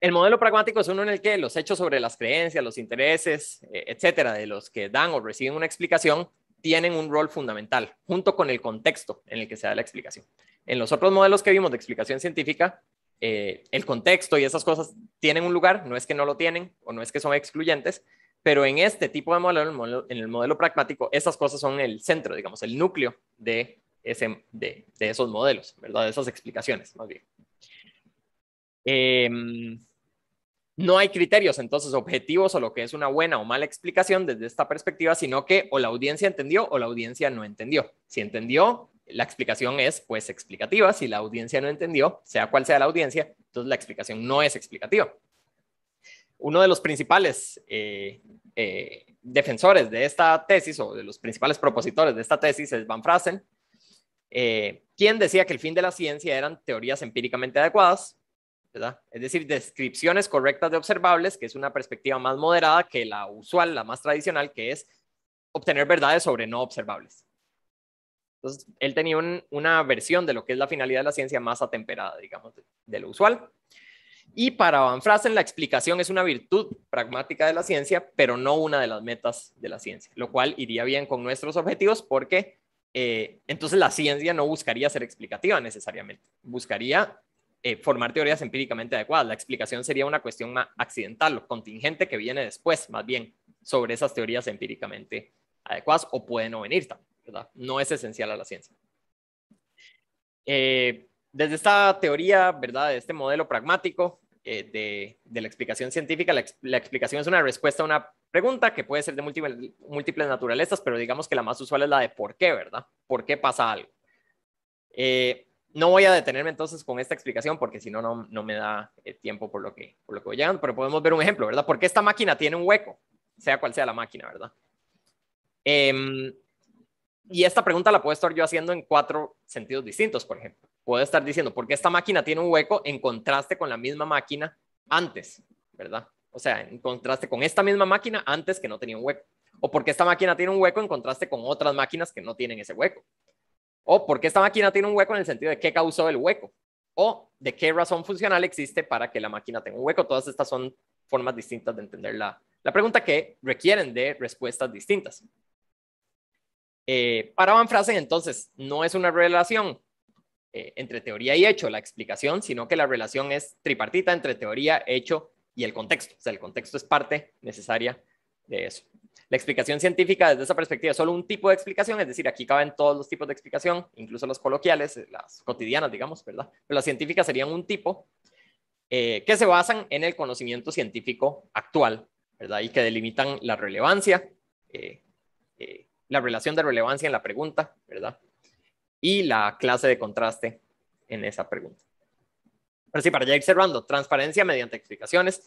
el modelo pragmático es uno en el que los hechos sobre las creencias, los intereses, eh, etcétera, de los que dan o reciben una explicación, tienen un rol fundamental, junto con el contexto en el que se da la explicación. En los otros modelos que vimos de explicación científica, eh, el contexto y esas cosas tienen un lugar, no es que no lo tienen o no es que son excluyentes, pero en este tipo de modelo, en el modelo pragmático, esas cosas son el centro, digamos, el núcleo de, esos modelos, ¿verdad? De esas explicaciones, más bien. Em, no hay criterios entonces objetivos o lo que es una buena o mala explicación desde esta perspectiva, sino que o la audiencia entendió o la audiencia no entendió. Si entendió, la explicación es pues explicativa, si la audiencia no entendió, sea cual sea la audiencia, entonces la explicación no es explicativa uno de los principales eh, eh, defensores de esta tesis o de los principales propositores de esta tesis es Van Fraassen, eh, quien decía que el fin de la ciencia eran teorías empíricamente adecuadas, es decir, descripciones correctas de observables, que es una perspectiva más moderada que la usual, la más tradicional, que es obtener verdades sobre no observables. Entonces, él tenía una versión de lo que es la finalidad de la ciencia más atemperada, digamos, de lo usual. Y para Van Frasen, la explicación es una virtud pragmática de la ciencia, pero no una de las metas de la ciencia, lo cual iría bien con nuestros objetivos porque eh, entonces la ciencia no buscaría ser explicativa necesariamente, buscaría eh, formar teorías empíricamente adecuadas. La explicación sería una cuestión accidental o contingente que viene después, más bien, sobre esas teorías empíricamente adecuadas o puede no venir, ¿verdad? No es esencial a la ciencia. Eh, desde esta teoría, ¿verdad? De este modelo pragmático eh, de, la explicación científica, la, explicación es una respuesta a una pregunta que puede ser de múltiples, naturalezas, pero digamos que la más usual es la de por qué, ¿verdad? ¿Por qué pasa algo? Eh, no voy a detenerme entonces con esta explicación porque si no, no me da eh, tiempo por lo que, por lo que voy llegando, pero podemos ver un ejemplo, ¿verdad? ¿Por qué esta máquina tiene un hueco, sea cual sea la máquina, ¿verdad? Em, y esta pregunta la puedo estar yo haciendo en cuatro sentidos distintos, por ejemplo puede estar diciendo por qué esta máquina tiene un hueco en contraste con la misma máquina antes, ¿verdad? O sea, en contraste con esta misma máquina antes que no tenía un hueco. O porque esta máquina tiene un hueco en contraste con otras máquinas que no tienen ese hueco. O porque esta máquina tiene un hueco en el sentido de qué causó el hueco. O de qué razón funcional existe para que la máquina tenga un hueco. Todas estas son formas distintas de entender la, pregunta que requieren de respuestas distintas. Eh, para Van Frasen, entonces, no es una relación eh, entre teoría y hecho la explicación, sino que la relación es tripartita entre teoría, hecho y el contexto. O sea, el contexto es parte necesaria de eso. La explicación científica desde esa perspectiva es solo un tipo de explicación, es decir, aquí caben todos los tipos de explicación, incluso los coloquiales, eh, las cotidianas, digamos, ¿verdad? Pero las científicas serían un tipo eh, que se basan en el conocimiento científico actual, ¿verdad? Y que delimitan la relevancia, la relación de relevancia en la pregunta, ¿verdad? y la clase de contraste en esa pregunta. Pero sí, para ya ir cerrando, transparencia mediante explicaciones.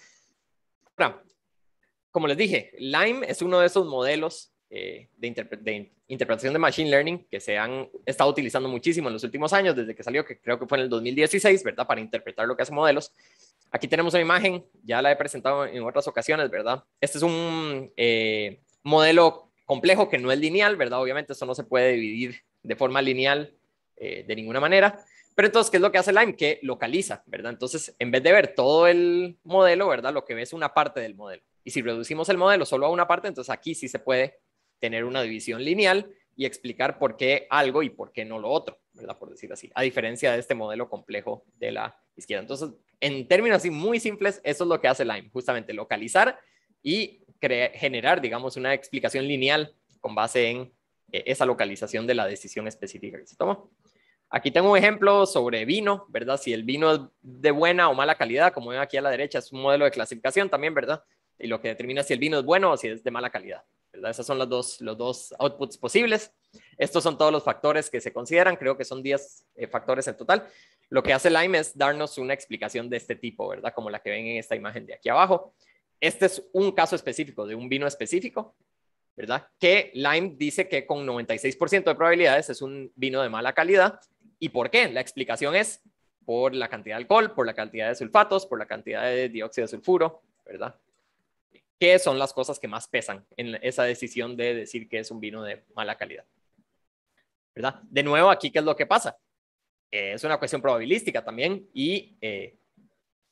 como les dije, Lime es uno de esos modelos eh, de, de, interpretación de Machine Learning que se han estado utilizando muchísimo en los últimos años, desde que salió, que creo que fue en el 2016, ¿verdad? Para interpretar lo que hacen modelos. Aquí tenemos una imagen, ya la he presentado en otras ocasiones, ¿verdad? Este es un eh, modelo complejo que no es lineal, ¿verdad? Obviamente eso no se puede dividir de forma lineal eh, de ninguna manera. Pero entonces, ¿qué es lo que hace Lime? Que localiza, ¿verdad? Entonces, en vez de ver todo el modelo, ¿verdad? Lo que ve es una parte del modelo. Y si reducimos el modelo solo a una parte, entonces aquí sí se puede tener una división lineal y explicar por qué algo y por qué no lo otro, ¿verdad? Por decir así, a diferencia de este modelo complejo de la izquierda. Entonces, en términos así muy simples, eso es lo que hace Lime, justamente localizar y generar, digamos, una explicación lineal con base en e-, esa localización de la decisión específica que se tomó. Aquí tengo un ejemplo sobre vino, ¿verdad? Si el vino es de buena o mala calidad, como ven aquí a la derecha, es un modelo de clasificación también, ¿verdad? Y lo que determina si el vino es bueno o si es de mala calidad, ¿verdad? Esos son los dos, los dos outputs posibles. Estos son todos los factores que se consideran, creo que son 10 eh, factores en total. Lo que hace Lime es darnos una explicación de este tipo, ¿verdad? Como la que ven en esta imagen de aquí abajo. Este es un caso específico de un vino específico, ¿verdad? Que Lime dice que con 96% de probabilidades es un vino de mala calidad. ¿Y por qué? La explicación es por la cantidad de alcohol, por la cantidad de sulfatos, por la cantidad de dióxido de sulfuro, ¿verdad? ¿Qué son las cosas que más pesan en esa decisión de decir que es un vino de mala calidad? ¿Verdad? De nuevo, aquí, ¿qué es lo que pasa? Eh, es una cuestión probabilística también y eh,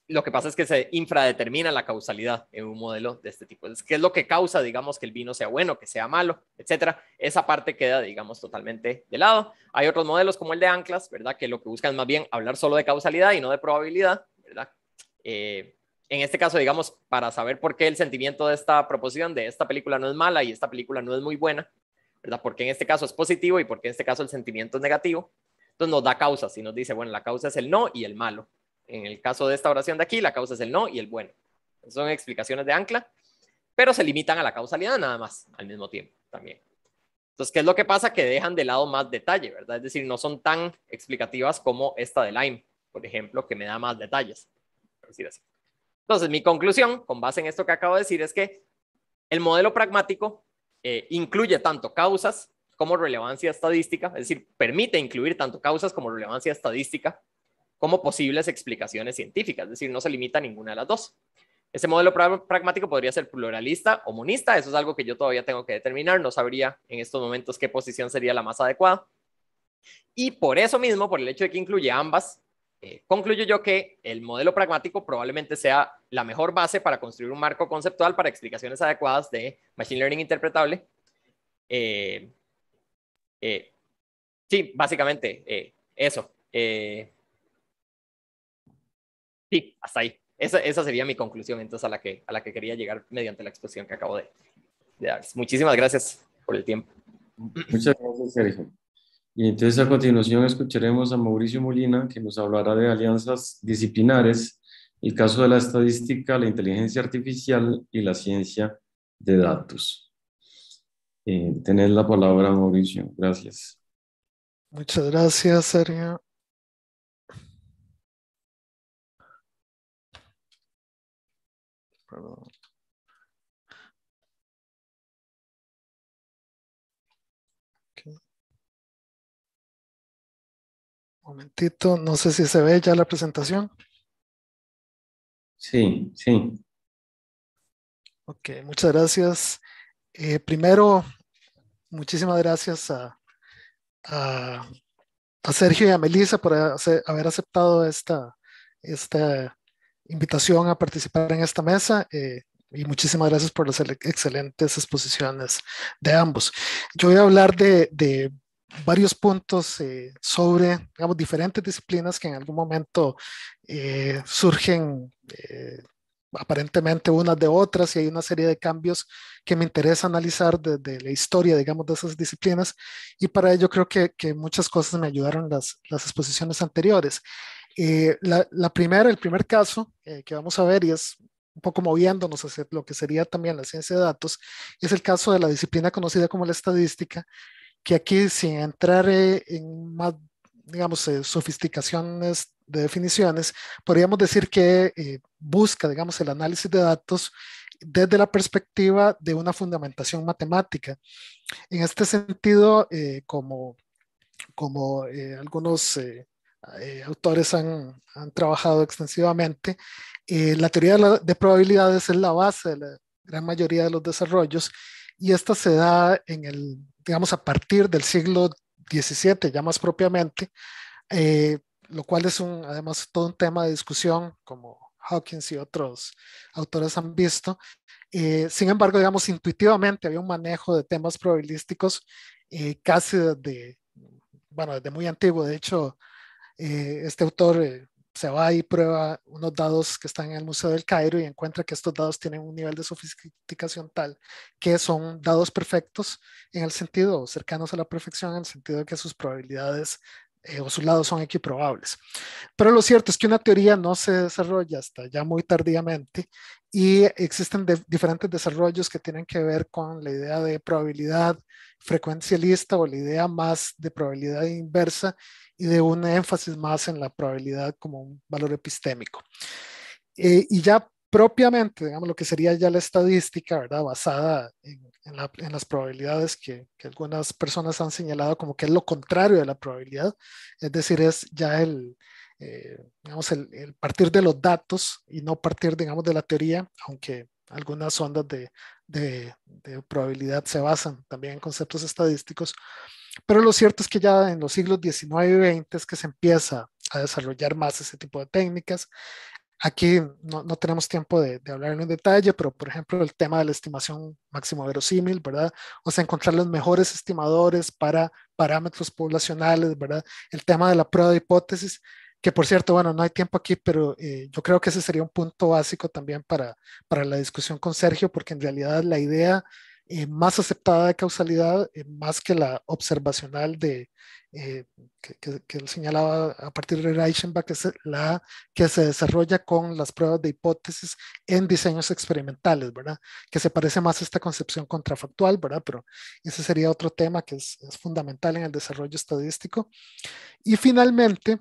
lo que pasa es que se infradetermina la causalidad en un modelo de este tipo. Es qué es lo que causa, digamos, que el vino sea bueno, que sea malo, etcétera. Esa parte queda, digamos, totalmente de lado. Hay otros modelos como el de Anclas, ¿verdad? Que lo que buscan es más bien hablar solo de causalidad y no de probabilidad, ¿verdad? Eh, en este caso, digamos, para saber por qué el sentimiento de esta proposición, de esta película no es mala y esta película no es muy buena, ¿verdad? Porque en este caso es positivo y porque en este caso el sentimiento es negativo. Entonces nos da causas y nos dice, bueno, la causa es el no y el malo. En el caso de esta oración de aquí, la causa es el no y el bueno. Son explicaciones de ancla, pero se limitan a la causalidad nada más al mismo tiempo también. Entonces, ¿qué es lo que pasa? Que dejan de lado más detalle, ¿verdad? Es decir, no son tan explicativas como esta de Lime, por ejemplo, que me da más detalles. Entonces, mi conclusión, con base en esto que acabo de decir, es que el modelo pragmático eh, incluye tanto causas como relevancia estadística, es decir, permite incluir tanto causas como relevancia estadística como posibles explicaciones científicas, es decir, no se limita a ninguna de las dos. Ese modelo pragmático podría ser pluralista o monista, eso es algo que yo todavía tengo que determinar, no sabría en estos momentos qué posición sería la más adecuada. Y por eso mismo, por el hecho de que incluye ambas, eh, concluyo yo que el modelo pragmático probablemente sea la mejor base para construir un marco conceptual para explicaciones adecuadas de Machine Learning interpretable. Eh, eh, sí, básicamente eso sí, hasta ahí. Esa, esa, sería mi conclusión, entonces, a la, que, a la que quería llegar mediante la exposición que acabo de, dar. Muchísimas gracias por el tiempo. Muchas gracias, Sergio. Y entonces a continuación escucharemos a Mauricio Molina, que nos hablará de alianzas disciplinares, el caso de la estadística, la inteligencia artificial y la ciencia de datos. Eh, la palabra, Mauricio. Gracias. Muchas gracias, Sergio. perdón. Momentito, no sé si se ve ya la presentación. Sí, sí. Ok, muchas gracias. Eh, primero, muchísimas gracias a, a, Sergio y a Melissa por haber aceptado esta, esta invitación a participar en esta mesa. Eh, y muchísimas gracias por las excelentes exposiciones de ambos. Yo voy a hablar de, varios puntos eh, sobre, digamos, diferentes disciplinas que en algún momento eh, surgen aparentemente unas de otras y hay una serie de cambios que me interesa analizar desde la historia, digamos, de esas disciplinas y para ello creo que, que muchas cosas me ayudaron las, las exposiciones anteriores. Eh, la, primera, el primer caso que vamos a ver y es un poco moviéndonos hacia lo que sería también la ciencia de datos, es el caso de la disciplina conocida como la estadística, que aquí sin entrar eh, en más, digamos, eh, sofisticaciones de definiciones, podríamos decir que busca, digamos, el análisis de datos desde la perspectiva de una fundamentación matemática. En este sentido, como, como algunos eh, autores han, trabajado extensivamente. Eh, la teoría de, probabilidades es la base de la gran mayoría de los desarrollos y esta se da en el, digamos, a partir del siglo XVII, ya más propiamente, eh, lo cual es un, además todo un tema de discusión, como Hawkins y otros autores han visto. sin embargo, digamos, intuitivamente había un manejo de temas probabilísticos casi de, bueno, desde muy antiguo. De hecho, eh, este autor eh, se va y prueba unos dados que están en el Museo del Cairo y encuentra que estos dados tienen un nivel de sofisticación tal que son dados perfectos en el sentido, cercanos a la perfección, en el sentido de que sus probabilidades eh, o sus lados son equiprobables. Pero lo cierto es que una teoría no se desarrolla hasta ya muy tardíamente y existen diferentes desarrollos que tienen que ver con la idea de probabilidad frecuencialista o la idea más de probabilidad inversa y de un énfasis más en la probabilidad como un valor epistémico. Eh, y ya propiamente, digamos, lo que sería ya la estadística, ¿verdad? Basada en, las probabilidades que, algunas personas han señalado como que es lo contrario de la probabilidad, es decir, es ya el, eh, digamos, el, partir de los datos y no partir, digamos, de la teoría, aunque algunas ondas de, de, de probabilidad se basan también en conceptos estadísticos, pero lo cierto es que ya en los siglos XIX y XX es que se empieza a desarrollar más ese tipo de técnicas. Aquí no, tenemos tiempo de, hablar en detalle, pero por ejemplo el tema de la estimación máximo verosímil, ¿verdad? O sea, encontrar los mejores estimadores para parámetros poblacionales, ¿verdad? El tema de la prueba de hipótesis, que por cierto, bueno, no hay tiempo aquí, pero eh, yo creo que ese sería un punto básico también para, para la discusión con Sergio, porque en realidad la idea eh, más aceptada de causalidad, eh, más que la observacional de, eh, que, él señalaba a partir de Reichenbach, que, es la, que se desarrolla con las pruebas de hipótesis en diseños experimentales, ¿verdad? Que se parece más a esta concepción contrafactual, ¿verdad? Pero ese sería otro tema que es, es fundamental en el desarrollo estadístico. Y finalmente,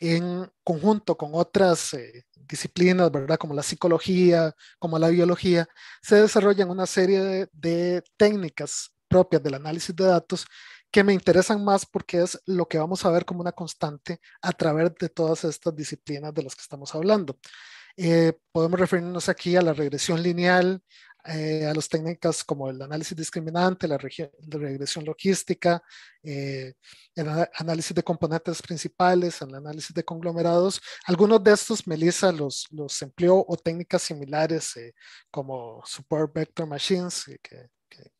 en conjunto con otras eh, disciplinas, ¿verdad? Como la psicología, como la biología, se desarrollan una serie de, técnicas propias del análisis de datos que me interesan más porque es lo que vamos a ver como una constante a través de todas estas disciplinas de las que estamos hablando. Eh, podemos referirnos aquí a la regresión lineal, eh, a las técnicas como el análisis discriminante, la, regresión logística, eh, el análisis de componentes principales, el análisis de conglomerados. Algunos de estos Melissa los, los empleó o técnicas similares eh, como Support Vector Machines, que,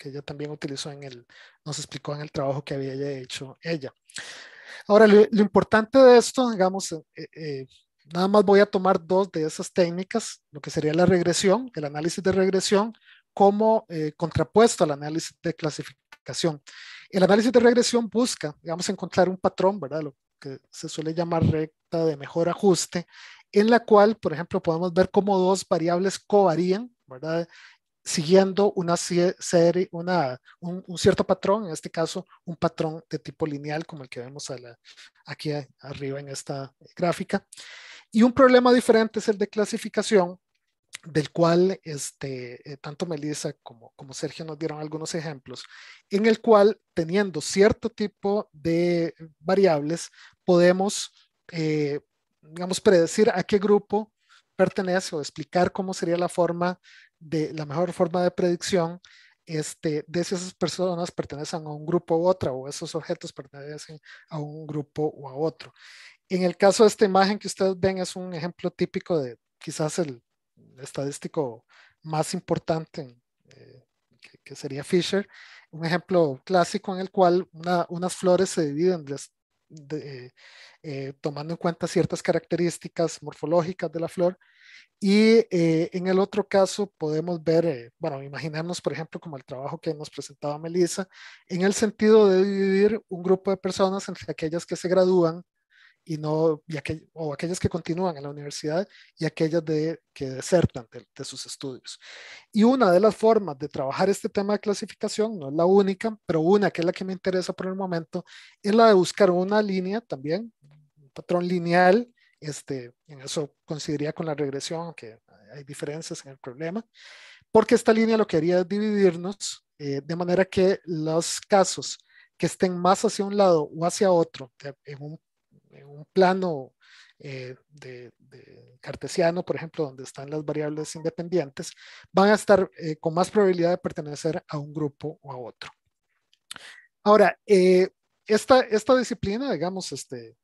ella también utilizó en el, nos explicó en el trabajo que había hecho ella. Ahora, lo, lo importante de esto, digamos, Nada más voy a tomar dos de esas técnicas, lo que sería la regresión, el análisis de regresión, como eh, contrapuesto al análisis de clasificación. El análisis de regresión busca, digamos, encontrar un patrón, ¿verdad? Lo que se suele llamar recta de mejor ajuste, en la cual, por ejemplo, podemos ver cómo dos variables covarían, ¿verdad? Siguiendo una serie, un, cierto patrón, en este caso, un patrón de tipo lineal, como el que vemos aquí arriba en esta gráfica. Y un problema diferente es el de clasificación, del cual este, eh, tanto Melissa como, como Sergio nos dieron algunos ejemplos, en el cual teniendo cierto tipo de variables podemos, eh, digamos, predecir a qué grupo pertenece o explicar cómo sería la forma de la mejor forma de predicción este, de si esas personas pertenecen a un grupo u otra o esos objetos pertenecen a un grupo o a otro. En el caso de esta imagen que ustedes ven es un ejemplo típico de quizás el estadístico más importante eh, que, sería Fisher, un ejemplo clásico en el cual unas flores se dividen eh, eh, tomando en cuenta ciertas características morfológicas de la flor. Y en el otro caso podemos ver, bueno, imaginarnos, por ejemplo, como el trabajo que nos presentaba Melissa, en el sentido de dividir un grupo de personas entre aquellas que se gradúan y no o aquellas que continúan en la universidad y aquellas de, que desertan de, sus estudios. Y una de las formas de trabajar este tema de clasificación, no es la única, pero una que es la que me interesa por el momento, es la de buscar una línea también, un patrón lineal, este, en eso coincidiría con la regresión, aunque hay diferencias en el problema, porque esta línea lo que haría es dividirnos eh, de manera que los casos que estén más hacia un lado o hacia otro en un un plano eh, de, cartesiano, por ejemplo, donde están las variables independientes, van a estar eh, con más probabilidad de pertenecer a un grupo o a otro. Ahora, eh, esta, disciplina, digamos, este,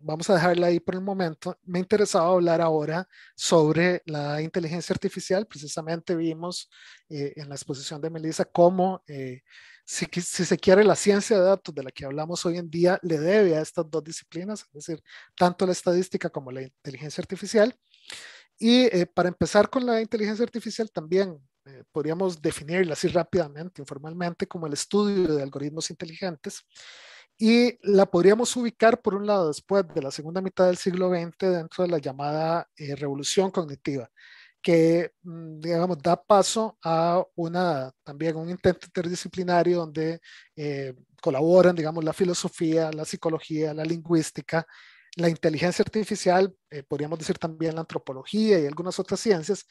vamos a dejarla ahí por el momento. Me interesaba hablar ahora sobre la inteligencia artificial. Precisamente vimos en la exposición de Melissa cómo si, se quiere, la ciencia de datos de la que hablamos hoy en día le debe a estas dos disciplinas, es decir, tanto la estadística como la inteligencia artificial. Y eh, para empezar con la inteligencia artificial, también eh, podríamos definirla así rápidamente, informalmente, como el estudio de algoritmos inteligentes. Y la podríamos ubicar, por un lado, después de la segunda mitad del siglo XX, dentro de la llamada eh, revolución cognitiva, que, mm, digamos, da paso a una, también un intento interdisciplinario donde eh, colaboran, digamos, la filosofía, la psicología, la lingüística, la inteligencia artificial, eh, podríamos decir también la antropología y algunas otras ciencias,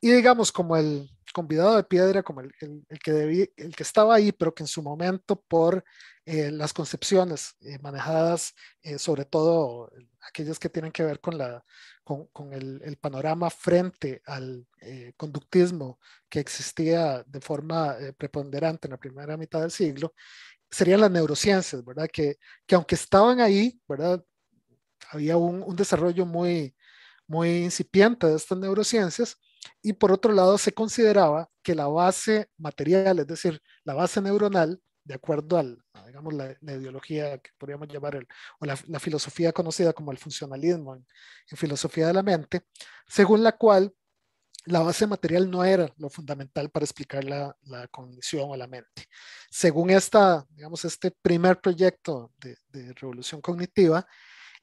y digamos, como el convidado de piedra, como el, el, que, el que estaba ahí, pero que en su momento por eh, las concepciones eh, manejadas, eh, sobre todo aquellas que tienen que ver con, la, con, el, panorama frente al conductismo que existía de forma preponderante en la primera mitad del siglo, serían las neurociencias, ¿verdad? Que, aunque estaban ahí, ¿verdad? Había un, un desarrollo muy, muy incipiente de estas neurociencias, y por otro lado se consideraba que la base material, es decir, la base neuronal, de acuerdo al, digamos, la, ideología que podríamos llamar, el, o la, filosofía conocida como el funcionalismo en, filosofía de la mente, según la cual la base material no era lo fundamental para explicar la, la cognición o la mente. Según esta, digamos, este primer proyecto de, revolución cognitiva,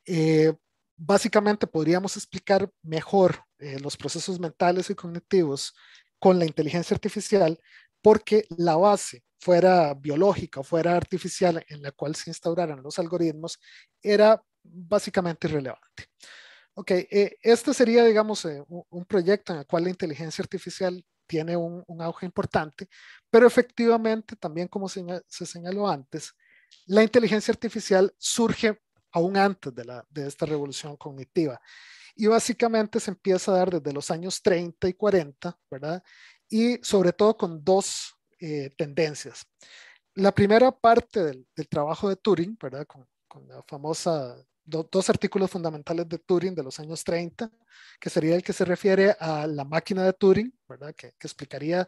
eh, básicamente podríamos explicar mejor eh, los procesos mentales y cognitivos con la inteligencia artificial porque la base, fuera biológica o fuera artificial, en la cual se instauraran los algoritmos, era básicamente irrelevante. Ok, eh, este sería, digamos, eh, un proyecto en el cual la inteligencia artificial tiene un, auge importante, pero efectivamente, también como se, señaló antes, la inteligencia artificial surge aún antes de, de esta revolución cognitiva y básicamente se empieza a dar desde los años 30 y 40, ¿verdad? y sobre todo con dos eh, tendencias. La primera parte del, trabajo de Turing, ¿verdad? Con, la famosa dos artículos fundamentales de Turing de los años 30, que sería el que se refiere a la máquina de Turing, ¿verdad? Que, que explicaría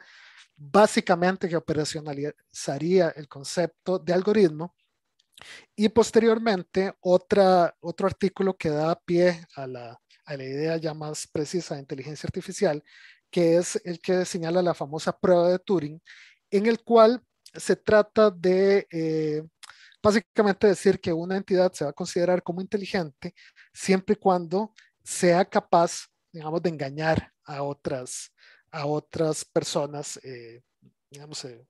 básicamente que operacionalizaría el concepto de algoritmo. Y posteriormente, otra, otro artículo que da pie a la, a la idea ya más precisa de inteligencia artificial, que es el que señala la famosa prueba de Turing, en el cual se trata de eh, básicamente decir que una entidad se va a considerar como inteligente siempre y cuando sea capaz, digamos, de engañar a otras, a otras personas, eh, digamos, eh,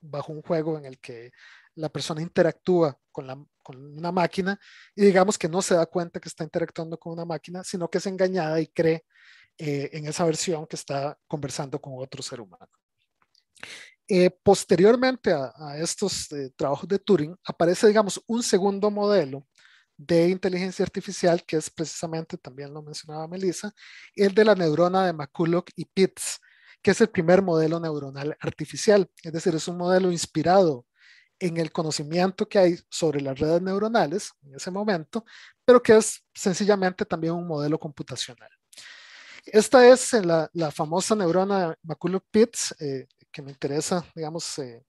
bajo un juego en el que la persona interactúa con, con una máquina y digamos que no se da cuenta que está interactuando con una máquina, sino que es engañada y cree eh, en esa versión que está conversando con otro ser humano. Eh, posteriormente a, estos eh, trabajos de Turing, aparece, digamos, un segundo modelo de inteligencia artificial, que es precisamente, también lo mencionaba Melissa, el de la neurona de McCulloch y Pitts, que es el primer modelo neuronal artificial, es decir, es un modelo inspirado en el conocimiento que hay sobre las redes neuronales en ese momento, pero que es sencillamente también un modelo computacional. Esta es eh, la, famosa neurona McCulloch-Pitts eh, que me interesa, digamos, eh,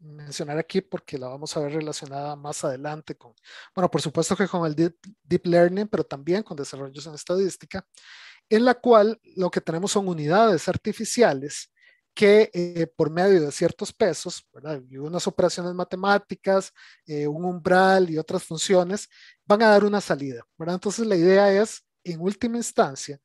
mencionar aquí porque la vamos a ver relacionada más adelante con, bueno, por supuesto que con el deep, learning, pero también con desarrollos en estadística, en la cual lo que tenemos son unidades artificiales que por medio de ciertos pesos, ¿verdad? y unas operaciones matemáticas, un umbral y otras funciones, van a dar una salida. ¿verdad? Entonces la idea es, en última instancia,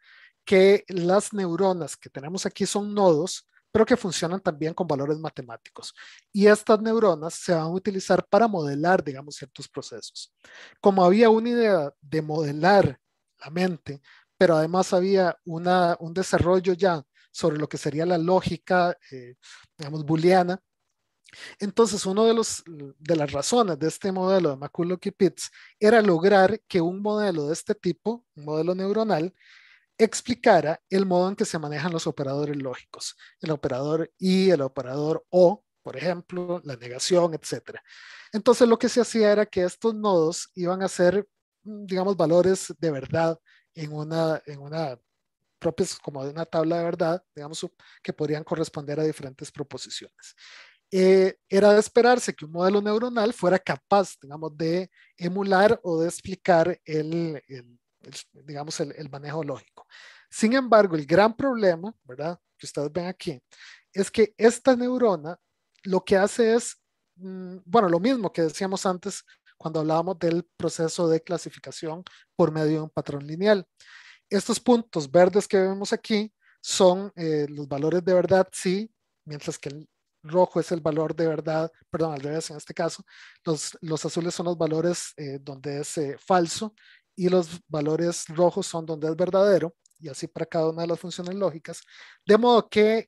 que las neuronas que tenemos aquí son nodos, pero que funcionan también con valores matemáticos. Y estas neuronas se van a utilizar para modelar, digamos, ciertos procesos. Como había una idea de modelar la mente, pero además había una, un desarrollo ya sobre lo que sería la lógica, eh, digamos, booleana, entonces, uno de, los, de las razones de este modelo de McCulloch y Pitts era lograr que un modelo de este tipo, un modelo neuronal, explicara el modo en que se manejan los operadores lógicos, el operador y, el operador o, por ejemplo, la negación, etc. Entonces lo que se hacía era que estos nodos iban a ser, mm, digamos, valores de verdad en una, en una propios como de una tabla de verdad, digamos, que podrían corresponder a diferentes proposiciones. Eh, era de esperarse que un modelo neuronal fuera capaz, digamos, de emular o de explicar el digamos, el, el, manejo lógico. Sin embargo, el gran problema, ¿verdad? Que ustedes ven aquí, es que esta neurona lo que hace es, mm, bueno, lo mismo que decíamos antes cuando hablábamos del proceso de clasificación por medio de un patrón lineal. Estos puntos verdes que vemos aquí son eh, los valores de verdad, sí, mientras que el rojo es el valor de verdad, perdón, al revés en este caso, los, azules son los valores eh, donde es eh, falso y los valores rojos son donde es verdadero, y así para cada una de las funciones lógicas, de modo que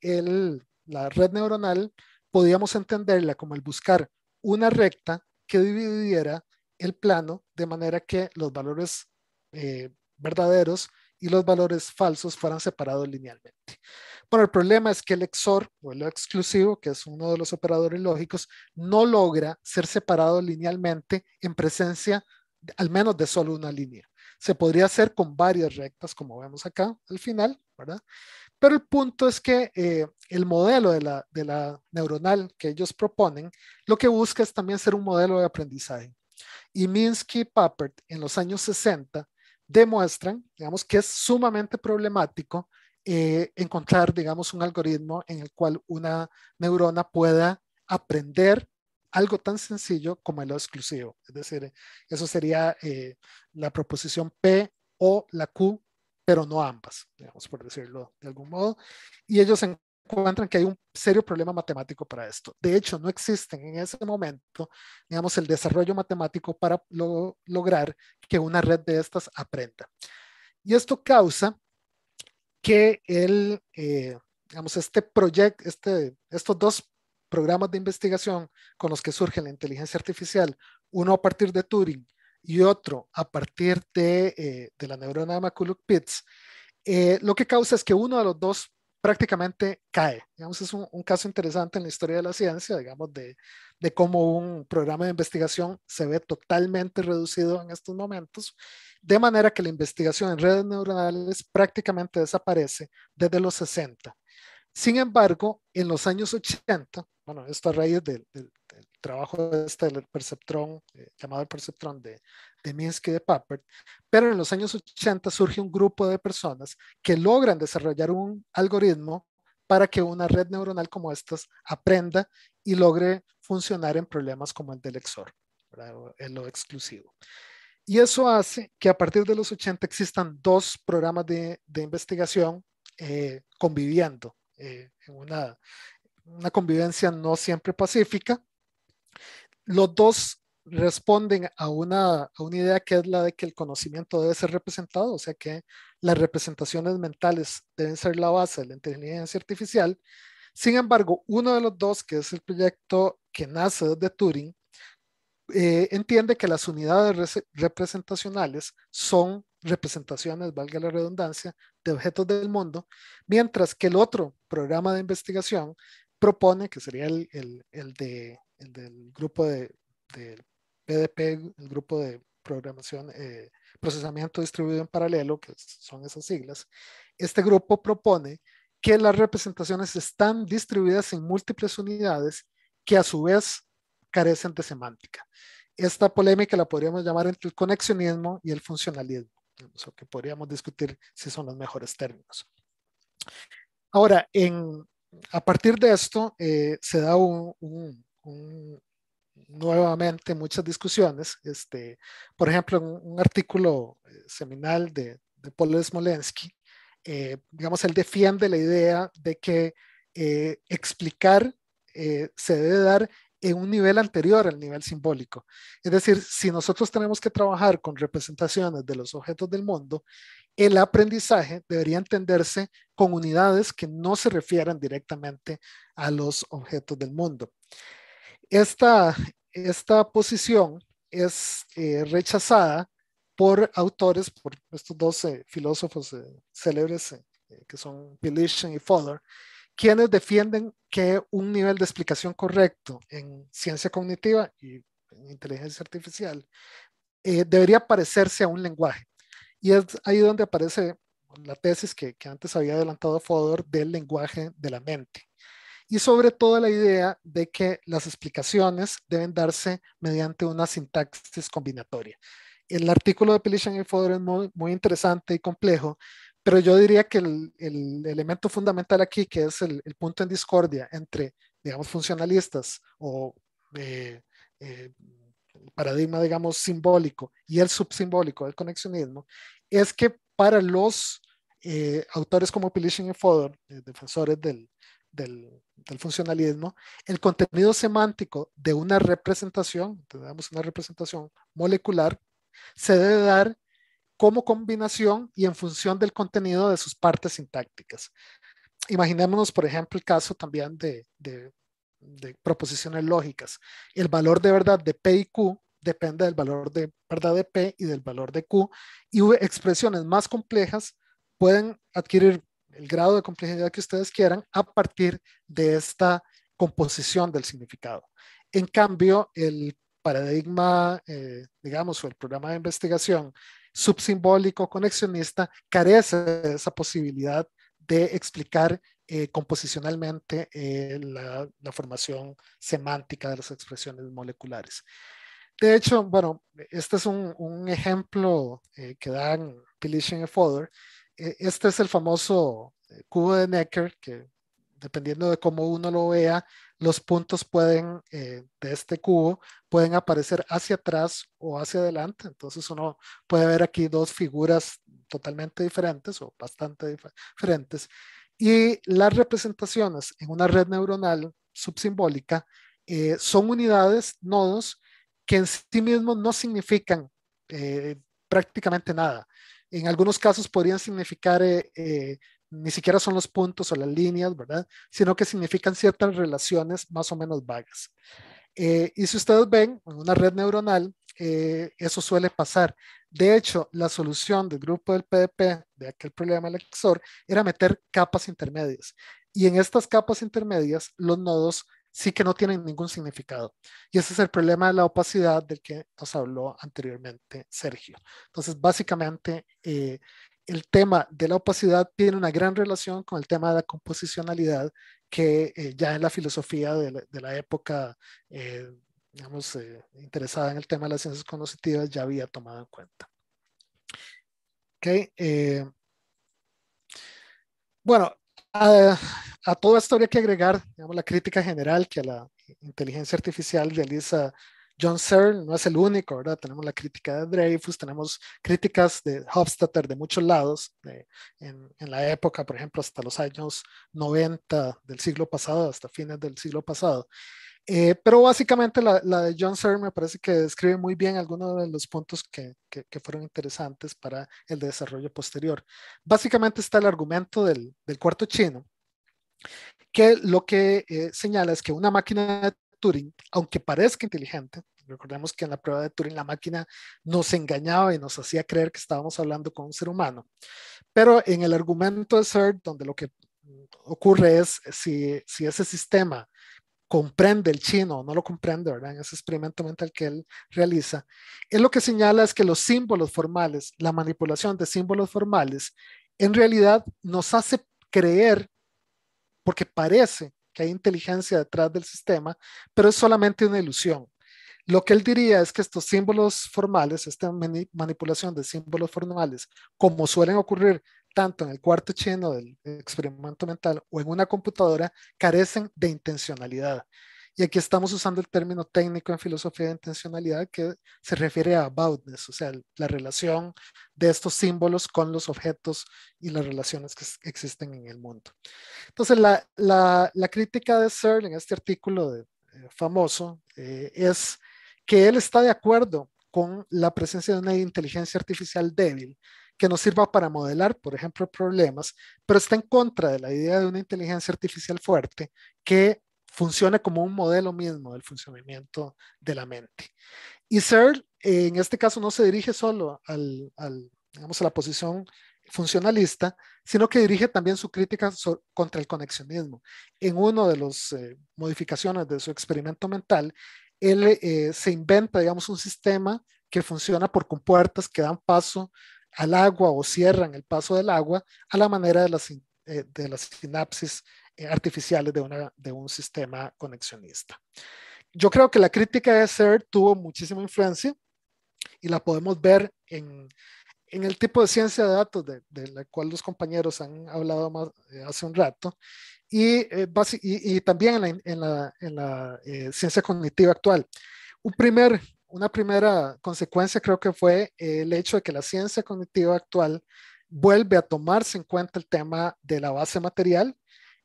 la red neuronal podíamos entenderla como el buscar una recta que dividiera el plano de manera que los valores eh, verdaderos y los valores falsos fueran separados linealmente. Bueno, el problema es que el XOR o el exclusivo, que es uno de los operadores lógicos, no logra ser separado linealmente en presencia al menos de solo una línea. Se podría hacer con varias rectas, como vemos acá al final, ¿verdad? Pero el punto es que eh, el modelo de la, neuronal que ellos proponen, lo que busca es también ser un modelo de aprendizaje. Y Minsky y Papert en los años 60 demuestran, digamos, que es sumamente problemático eh, encontrar, digamos, un algoritmo en el cual una neurona pueda aprender algo tan sencillo como el exclusivo. Es decir, eso sería eh, la proposición P o la Q, pero no ambas, digamos, por decirlo de algún modo. Y ellos encuentran que hay un serio problema matemático para esto. De hecho, no existen en ese momento, digamos, el desarrollo matemático para lograr que una red de estas aprenda. Y esto causa que el, eh, digamos, este proyecto, este, estos dos programas de investigación con los que surge la inteligencia artificial, uno a partir de Turing y otro a partir de, eh, la neurona de McCulloch-Pitts, eh, lo que causa es que uno de los dos prácticamente cae. es un, un, caso interesante en la historia de la ciencia, digamos, de, de, cómo un programa de investigación se ve totalmente reducido en estos momentos, de manera que la investigación en redes neuronales prácticamente desaparece desde los 60. Sin embargo, en los años 80, bueno, esto a raíz del, trabajo este del perceptrón, eh, llamado el perceptrón de, Minsky y de Papert, pero en los años 80 surge un grupo de personas que logran desarrollar un algoritmo para que una red neuronal como estas aprenda y logre funcionar en problemas como el del XOR, en lo exclusivo. Y eso hace que a partir de los 80 existan dos programas de, de investigación eh, conviviendo eh, en, una, una convivencia no siempre pacífica. Los dos responden a una, a una idea que es la de que el conocimiento debe ser representado, o sea que las representaciones mentales deben ser la base de la inteligencia artificial. Sin embargo, uno de los dos, que es el proyecto que nace de Turing, eh, entiende que las unidades representacionales son representaciones, valga la redundancia, de objetos del mundo, mientras que el otro programa de investigación propone, que sería el, el, de, el del grupo de, del PDP, el grupo de programación, eh, procesamiento distribuido en paralelo, que son esas siglas, este grupo propone que las representaciones están distribuidas en múltiples unidades que a su vez carecen de semántica. Esta polémica la podríamos llamar entre el conexionismo y el funcionalismo, o que podríamos discutir si son los mejores términos. Ahora, en, a partir de esto eh, se da nuevamente muchas discusiones. Este, por ejemplo, en un artículo eh, seminal de, Paul Smolensky, eh, digamos, él defiende la idea de que explicar se debe dar en un nivel anterior al nivel simbólico. Es decir, si nosotros tenemos que trabajar con representaciones de los objetos del mundo, el aprendizaje debería entenderse con unidades que no se refieran directamente a los objetos del mundo. Esta, esta posición es eh, rechazada por autores, por estos 12 filósofos eh, célebres eh, que son Pilishin y Fowler, quienes defienden que un nivel de explicación correcto en ciencia cognitiva y en inteligencia artificial eh, debería parecerse a un lenguaje. Y es ahí donde aparece la tesis que, antes había adelantado Fodor del lenguaje de la mente. Y sobre todo la idea de que las explicaciones deben darse mediante una sintaxis combinatoria. El artículo de Pelishan y Fodor es muy interesante y complejo pero yo diría que el, elemento fundamental aquí, que es el, punto en discordia entre, digamos, funcionalistas o eh, eh, paradigma, digamos, simbólico y el subsimbólico del conexionismo, es que para los eh, autores como Pilishin y Fodor, defensores del, del, del, funcionalismo, el contenido semántico de una representación, digamos, una representación molecular, se debe dar como combinación y en función del contenido de sus partes sintácticas. Imaginémonos, por ejemplo, el caso también de, proposiciones lógicas. El valor de verdad de P y Q depende del valor de verdad de P y del valor de Q, y expresiones más complejas pueden adquirir el grado de complejidad que ustedes quieran a partir de esta composición del significado. En cambio, el paradigma, eh, digamos, o el programa de investigación subsimbólico, conexionista, carece de esa posibilidad de explicar eh, composicionalmente eh, la, formación semántica de las expresiones moleculares. De hecho, bueno, este es un, ejemplo eh, que dan Pilishin y Fodor. E, este es el famoso cubo de Necker, que dependiendo de cómo uno lo vea, los puntos pueden, eh, de este cubo, pueden aparecer hacia atrás o hacia adelante. Entonces uno puede ver aquí dos figuras totalmente diferentes o bastante diferentes. Y las representaciones en una red neuronal subsimbólica eh, son unidades, nodos, que en sí mismos no significan eh, prácticamente nada. En algunos casos podrían significar ni siquiera son los puntos o las líneas, ¿verdad? Sino que significan ciertas relaciones más o menos vagas. Eh, y si ustedes ven, en una red neuronal, eh, eso suele pasar. De hecho, la solución del grupo del PDP de aquel problema del XOR era meter capas intermedias. Y en estas capas intermedias, los nodos sí que no tienen ningún significado. Y ese es el problema de la opacidad del que nos habló anteriormente Sergio. Entonces, básicamente, eh, el tema de la opacidad tiene una gran relación con el tema de la composicionalidad que eh, ya en la filosofía de la, época, eh, digamos, eh, interesada en el tema de las ciencias cognitivas ya había tomado en cuenta. Okay, bueno, a, a, todo esto habría que agregar la crítica general que a la inteligencia artificial realiza John Searle no es el único, ¿verdad? Tenemos la crítica de Dreyfus, tenemos críticas de Hofstadter de muchos lados, en, la época, por ejemplo, hasta los años 90 del siglo pasado, hasta fines del siglo pasado. Eh, pero básicamente la, de John Searle me parece que describe muy bien algunos de los puntos que, fueron interesantes para el desarrollo posterior. Básicamente está el argumento del, cuarto chino, que lo que eh, señala es que una máquina de Turing, aunque parezca inteligente, recordemos que en la prueba de Turing la máquina nos engañaba y nos hacía creer que estábamos hablando con un ser humano. Pero en el argumento de CERT, donde lo que ocurre es si, ese sistema comprende el chino o no lo comprende, ¿verdad? En ese experimento mental que él realiza, él lo que señala es que los símbolos formales, la manipulación de símbolos formales, en realidad nos hace creer, porque parece que hay inteligencia detrás del sistema, pero es solamente una ilusión. Lo que él diría es que estos símbolos formales, esta manipulación de símbolos formales, como suelen ocurrir tanto en el cuarto chino del experimento mental o en una computadora, carecen de intencionalidad. Y aquí estamos usando el término técnico en filosofía de intencionalidad que se refiere a aboutness, o sea, la relación de estos símbolos con los objetos y las relaciones que existen en el mundo. Entonces, la, la, crítica de Searle en este artículo eh, famoso eh, es que él está de acuerdo con la presencia de una inteligencia artificial débil que nos sirva para modelar, por ejemplo, problemas, pero está en contra de la idea de una inteligencia artificial fuerte que funcione como un modelo mismo del funcionamiento de la mente. Y Searle, eh, en este caso, no se dirige solo al, digamos, a la posición funcionalista, sino que dirige también su crítica contra el conexionismo. En una de las eh, modificaciones de su experimento mental, él eh, se inventa, digamos, un sistema que funciona por compuertas que dan paso al agua o cierran el paso del agua a la manera de las, de las sinapsis artificiales de, una, de un sistema conexionista. Yo creo que la crítica de ser tuvo muchísima influencia y la podemos ver en, en el tipo de ciencia de datos de, la cual los compañeros han hablado más, eh, hace un rato eh, y, y, también en la, eh, ciencia cognitiva actual. Un primer, una primera consecuencia creo que fue el hecho de que la ciencia cognitiva actual vuelve a tomarse en cuenta el tema de la base material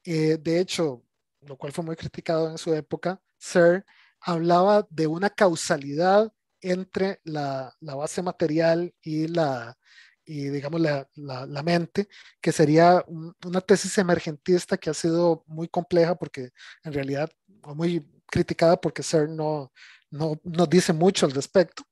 eh, de hecho, lo cual fue muy criticado en su época, Sir hablaba de una causalidad entre la, base material y la, y digamos la, mente, que sería una tesis emergentista que ha sido muy compleja porque en realidad muy criticada porque Ser no, no, dice mucho al respecto.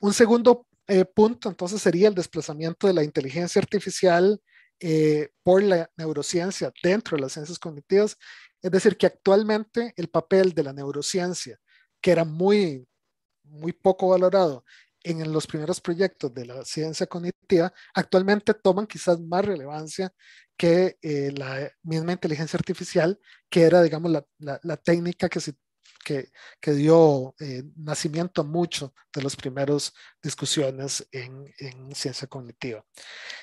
Un segundo eh, punto entonces sería el desplazamiento de la inteligencia artificial eh, por la neurociencia dentro de las ciencias cognitivas. Es decir, que actualmente el papel de la neurociencia, que era muy, muy poco valorado en los primeros proyectos de la ciencia cognitiva, actualmente toman quizás más relevancia que eh, la misma inteligencia artificial, que era, digamos, la, técnica que se que, dio eh, nacimiento a muchos de los primeros discusiones en, ciencia cognitiva.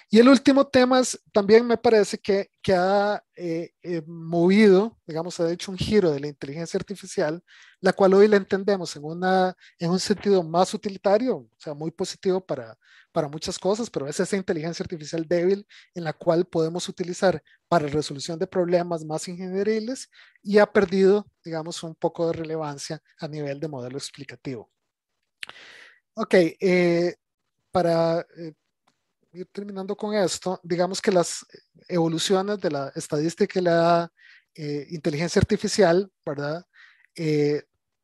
Y el último tema es, también me parece que, que ha eh, eh, movido, digamos, ha hecho un giro de la inteligencia artificial, la cual hoy la entendemos en, una, en un sentido más utilitario, o sea, muy positivo para, para muchas cosas, pero es esa inteligencia artificial débil en la cual podemos utilizar para resolución de problemas más ingenieriles y ha perdido, digamos, un poco de relevancia a nivel de modelo explicativo. Ok, eh, para eh, ir terminando con esto, digamos que las evoluciones de la estadística y la eh, inteligencia artificial, ¿verdad?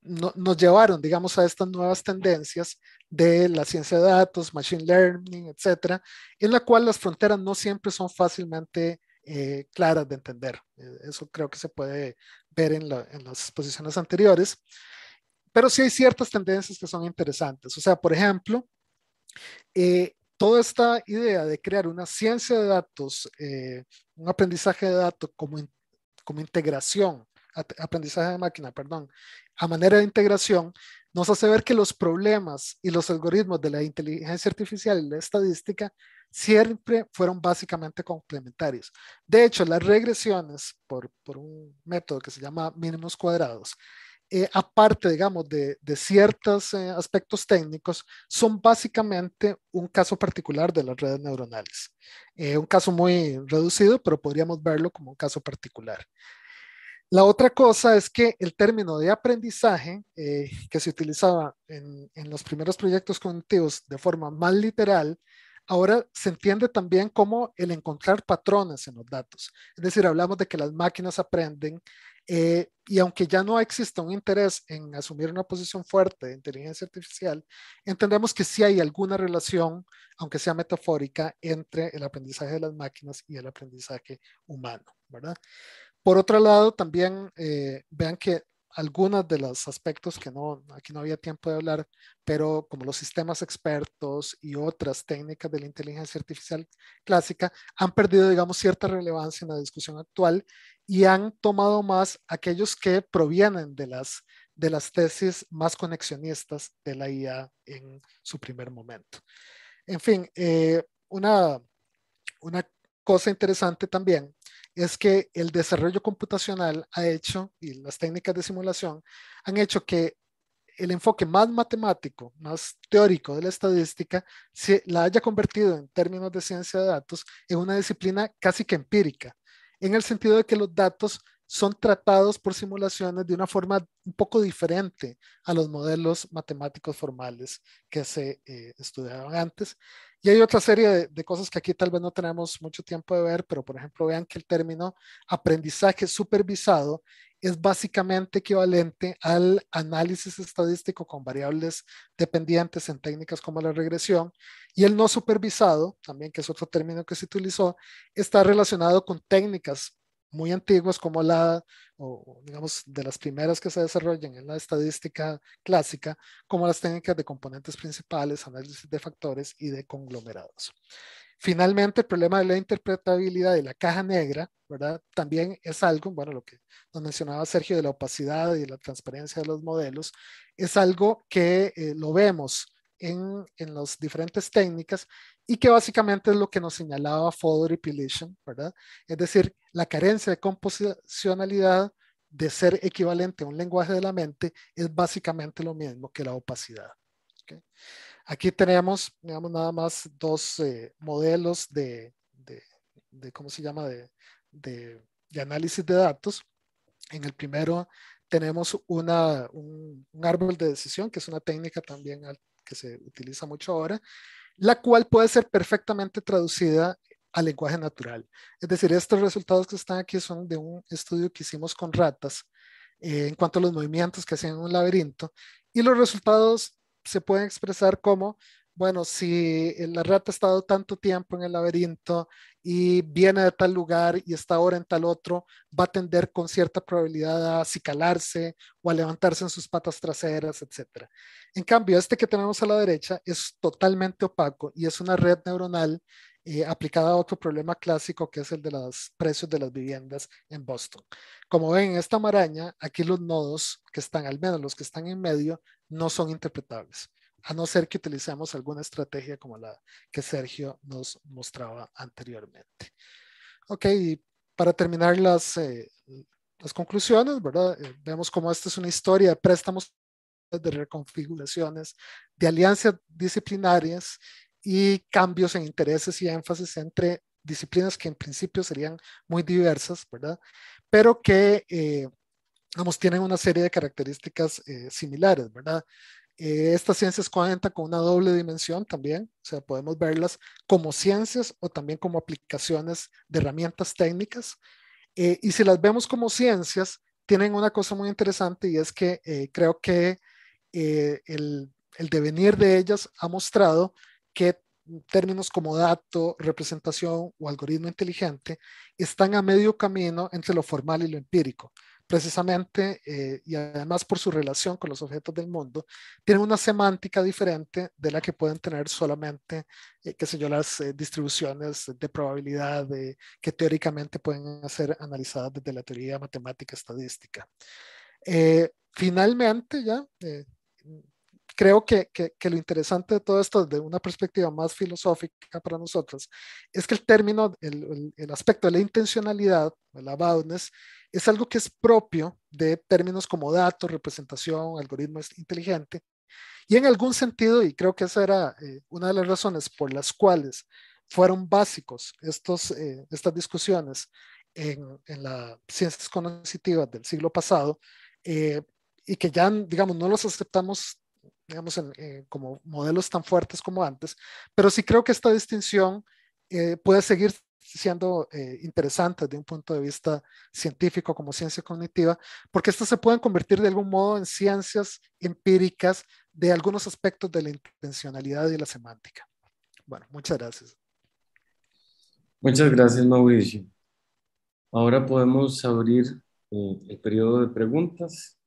nos llevaron, digamos, a estas nuevas tendencias de la ciencia de datos, machine learning, etcétera, en la cual las fronteras no siempre son fácilmente claras de entender. Eso creo que se puede ver en las exposiciones anteriores pero sí hay ciertas tendencias que son interesantes. O sea, por ejemplo, eh, toda esta idea de crear una ciencia de datos, eh, un aprendizaje de datos como, como integración, aprendizaje de máquina, perdón, a manera de integración, nos hace ver que los problemas y los algoritmos de la inteligencia artificial y la estadística siempre fueron básicamente complementarios. De hecho, las regresiones por, por un método que se llama mínimos cuadrados eh, aparte, digamos, de, ciertos eh, aspectos técnicos, son básicamente un caso particular de las redes neuronales. Eh, un caso muy reducido, pero podríamos verlo como un caso particular. La otra cosa es que el término de aprendizaje, que se utilizaba en, en los primeros proyectos cognitivos de forma más literal, ahora se entiende también como el encontrar patrones en los datos. Es decir, hablamos de que las máquinas aprenden eh, y aunque ya no exista un interés en asumir una posición fuerte de inteligencia artificial, entendemos que sí hay alguna relación, aunque sea metafórica, entre el aprendizaje de las máquinas y el aprendizaje humano, ¿verdad? Por otro lado, también eh, vean que algunos de los aspectos que no, aquí no había tiempo de hablar, pero como los sistemas expertos y otras técnicas de la inteligencia artificial clásica han perdido, digamos, cierta relevancia en la discusión actual y han tomado más aquellos que provienen de las, de las tesis más conexionistas de la IA en su primer momento. En fin, eh, una, una cosa interesante también es que el desarrollo computacional ha hecho, y las técnicas de simulación, han hecho que el enfoque más matemático, más teórico de la estadística, se la haya convertido en términos de ciencia de datos en una disciplina casi que empírica, en el sentido de que los datos son tratados por simulaciones de una forma un poco diferente a los modelos matemáticos formales que se eh, estudiaban antes. Y hay otra serie de, cosas que aquí tal vez no tenemos mucho tiempo de ver, pero por ejemplo, vean que el término aprendizaje supervisado es básicamente equivalente al análisis estadístico con variables dependientes en técnicas como la regresión. Y el no supervisado, también que es otro término que se utilizó, está relacionado con técnicas muy antiguas como la, digamos, de las primeras que se desarrollan en la estadística clásica, como las técnicas de componentes principales, análisis de factores y de conglomerados. Finalmente, el problema de la interpretabilidad de la caja negra, ¿verdad? También es algo, bueno, lo que nos mencionaba Sergio de la opacidad y la transparencia de los modelos, es algo que eh, lo vemos en, las diferentes técnicas y que básicamente es lo que nos señalaba Fodor y ¿verdad? Es decir, la carencia de composicionalidad de ser equivalente a un lenguaje de la mente es básicamente lo mismo que la opacidad. Aquí tenemos, digamos, nada más dos eh, modelos de, de, ¿cómo se llama?, de, de, análisis de datos. En el primero tenemos un, un, árbol de decisión, que es una técnica también que se utiliza mucho ahora, la cual puede ser perfectamente traducida al lenguaje natural. Es decir, estos resultados que están aquí son de un estudio que hicimos con ratas eh, en cuanto a los movimientos que hacían en un laberinto y los resultados se pueden expresar como bueno, si la rata ha estado tanto tiempo en el laberinto y viene de tal lugar y está ahora en tal otro, va a tender con cierta probabilidad a acicalarse o a levantarse en sus patas traseras, etc. En cambio, este que tenemos a la derecha es totalmente opaco y es una red neuronal eh, aplicada a otro problema clásico que es el de los precios de las viviendas en Boston. Como ven en esta maraña, aquí los nodos que están, al menos los que están en medio, no son interpretables a no ser que utilicemos alguna estrategia como la que Sergio nos mostraba anteriormente. Ok, y para terminar las, eh, las conclusiones, ¿verdad? Eh, vemos como esta es una historia de préstamos de reconfiguraciones, de alianzas disciplinarias y cambios en intereses y énfasis entre disciplinas que en principio serían muy diversas, ¿verdad? Pero que, eh, tienen una serie de características eh, similares, ¿verdad? Eh, estas ciencias cuentan con una doble dimensión también, o sea, podemos verlas como ciencias o también como aplicaciones de herramientas técnicas. Eh, y si las vemos como ciencias, tienen una cosa muy interesante y es que eh, creo que el devenir de ellas ha mostrado que términos como dato, representación o algoritmo inteligente están a medio camino entre lo formal y lo empírico precisamente, eh, y además por su relación con los objetos del mundo, tienen una semántica diferente de la que pueden tener solamente, eh, qué sé yo, las eh, distribuciones de probabilidad que teóricamente pueden ser analizadas desde la teoría matemática estadística. finalmente, ya creo que, que, lo interesante de todo esto, desde una perspectiva más filosófica para nosotros, es que el término, el, el, aspecto de la intencionalidad, el aboutness, es algo que es propio de términos como datos, representación, algoritmo inteligente. Y en algún sentido, y creo que esa era eh, una de las razones por las cuales fueron básicos estos, eh, estas discusiones en, en, las ciencias cognitivas del siglo pasado, eh, y que ya, digamos, no los aceptamos digamos, eh, como modelos tan fuertes como antes, pero sí creo que esta distinción eh, puede seguir siendo eh, interesante desde un punto de vista científico como ciencia cognitiva, porque estas se pueden convertir de algún modo en ciencias empíricas de algunos aspectos de la intencionalidad y la semántica. Bueno, muchas gracias. Muchas gracias, Mauricio. Ahora podemos abrir el periodo de preguntas.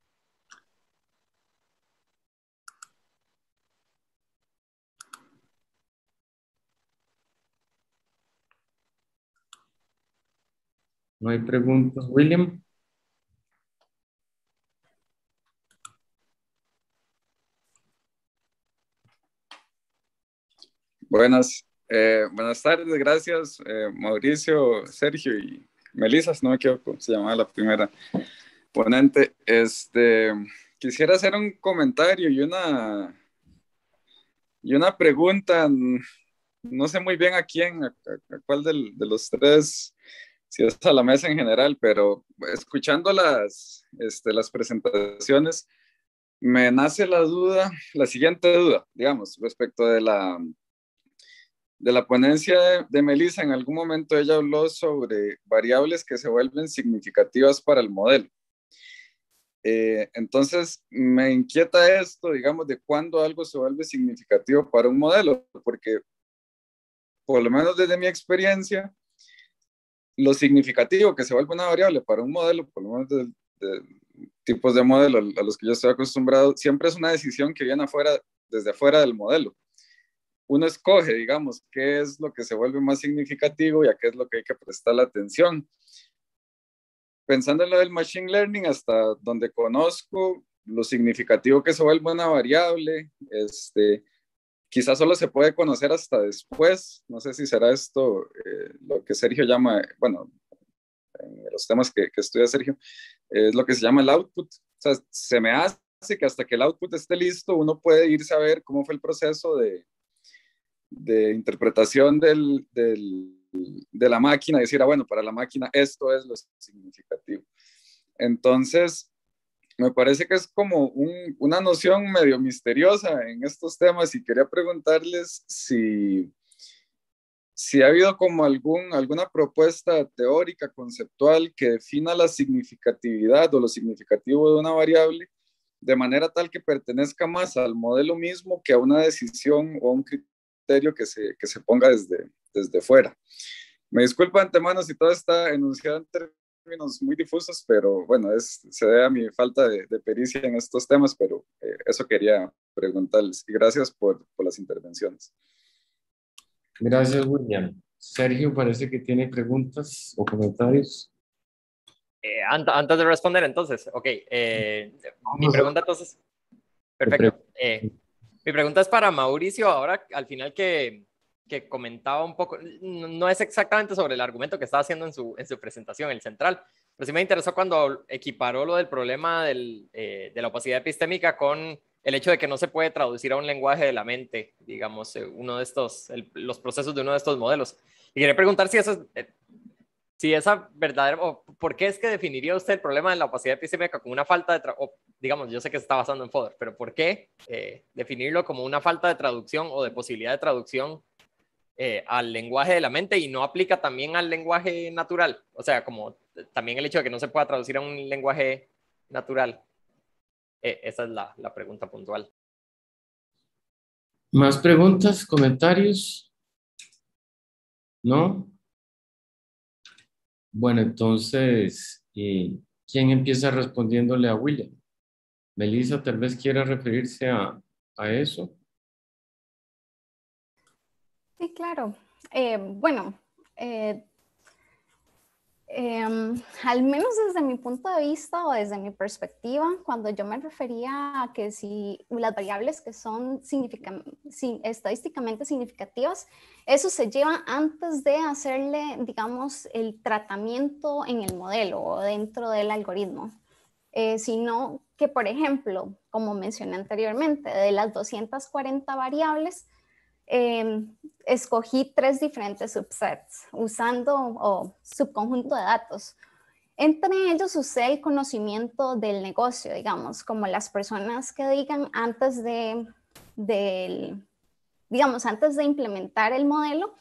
No hay preguntas, William. Buenas, eh, buenas tardes, gracias eh, Mauricio, Sergio y Melissa, no me equivoco, se llamaba la primera ponente. Este, quisiera hacer un comentario y una, y una pregunta, no sé muy bien a quién, a, cuál de los tres si es a la mesa en general, pero escuchando las, este, las presentaciones, me nace la duda, la siguiente duda, digamos, respecto de la, de la ponencia de, Melissa. En algún momento ella habló sobre variables que se vuelven significativas para el modelo. Eh, entonces, me inquieta esto, digamos, de cuándo algo se vuelve significativo para un modelo, porque por lo menos desde mi experiencia, lo significativo que se vuelve una variable para un modelo, por lo menos de, tipos de modelo a los que yo estoy acostumbrado, siempre es una decisión que viene afuera, desde afuera del modelo. Uno escoge, digamos, qué es lo que se vuelve más significativo y a qué es lo que hay que prestar la atención. Pensando en lo del Machine Learning, hasta donde conozco, lo significativo que se vuelve una variable, este, quizás solo se puede conocer hasta después. No sé si será esto eh, lo que Sergio llama, bueno, en los temas que, estudia Sergio, es lo que se llama el output. O sea, se me hace que hasta que el output esté listo, uno puede irse a ver cómo fue el proceso de, interpretación de la máquina, y decir, ah, bueno, para la máquina esto es lo significativo. Entonces, me parece que es como una noción medio misteriosa en estos temas y quería preguntarles si, ha habido como algún, alguna propuesta teórica, conceptual que defina la significatividad o lo significativo de una variable de manera tal que pertenezca más al modelo mismo que a una decisión o a un criterio que se, se ponga desde, desde fuera. Me disculpo antemano si todo está enunciado términos muy difusos, pero bueno, es, se debe a mi falta de, pericia en estos temas, pero eh, eso quería preguntarles. Y gracias por, las intervenciones. Gracias, William. Sergio parece que tiene preguntas o comentarios. Eh, antes de responder, entonces, ok. Eh, mi pregunta, entonces. Perfecto. mi pregunta es para Mauricio. Ahora, al final que, que comentaba un poco, no es exactamente sobre el argumento que estaba haciendo en su, en su presentación, el central, pero sí me interesó cuando equiparó lo del problema del, eh, de la opacidad epistémica con el hecho de que no se puede traducir a un lenguaje de la mente, digamos, eh, uno de estos, los procesos de uno de estos modelos. Y quería preguntar si eso es, eh, si esa verdadera, o por qué es que definiría usted el problema de la opacidad epistémica como una falta de, o, digamos, yo sé que se está basando en Fodor, pero ¿por qué definirlo como una falta de traducción o de posibilidad de traducción eh, al lenguaje de la mente y no aplica también al lenguaje natural. O sea, como eh, también el hecho de que no se pueda traducir a un lenguaje natural. E, esa es la, pregunta puntual. ¿Más preguntas, comentarios? ¿No? Bueno, entonces, eh, ¿quién empieza respondiéndole a William? Melissa tal vez quiera referirse a, a eso. Sí, claro. Eh, bueno, eh, em, al menos desde mi punto de vista o desde mi perspectiva, cuando yo me refería a que si las variables que son estadísticamente significativas, eso se lleva antes de hacerle, digamos, el tratamiento en el modelo o dentro del algoritmo. Eh, sino que, por ejemplo, como mencioné anteriormente, de las 240 variables, Em, escogí tres diferentes subsets usando o subconjunto de datos. Entre ellos usé el conocimiento del negocio, digamos, como las personas que digan antes de, del, digamos, antes de implementar el modelo,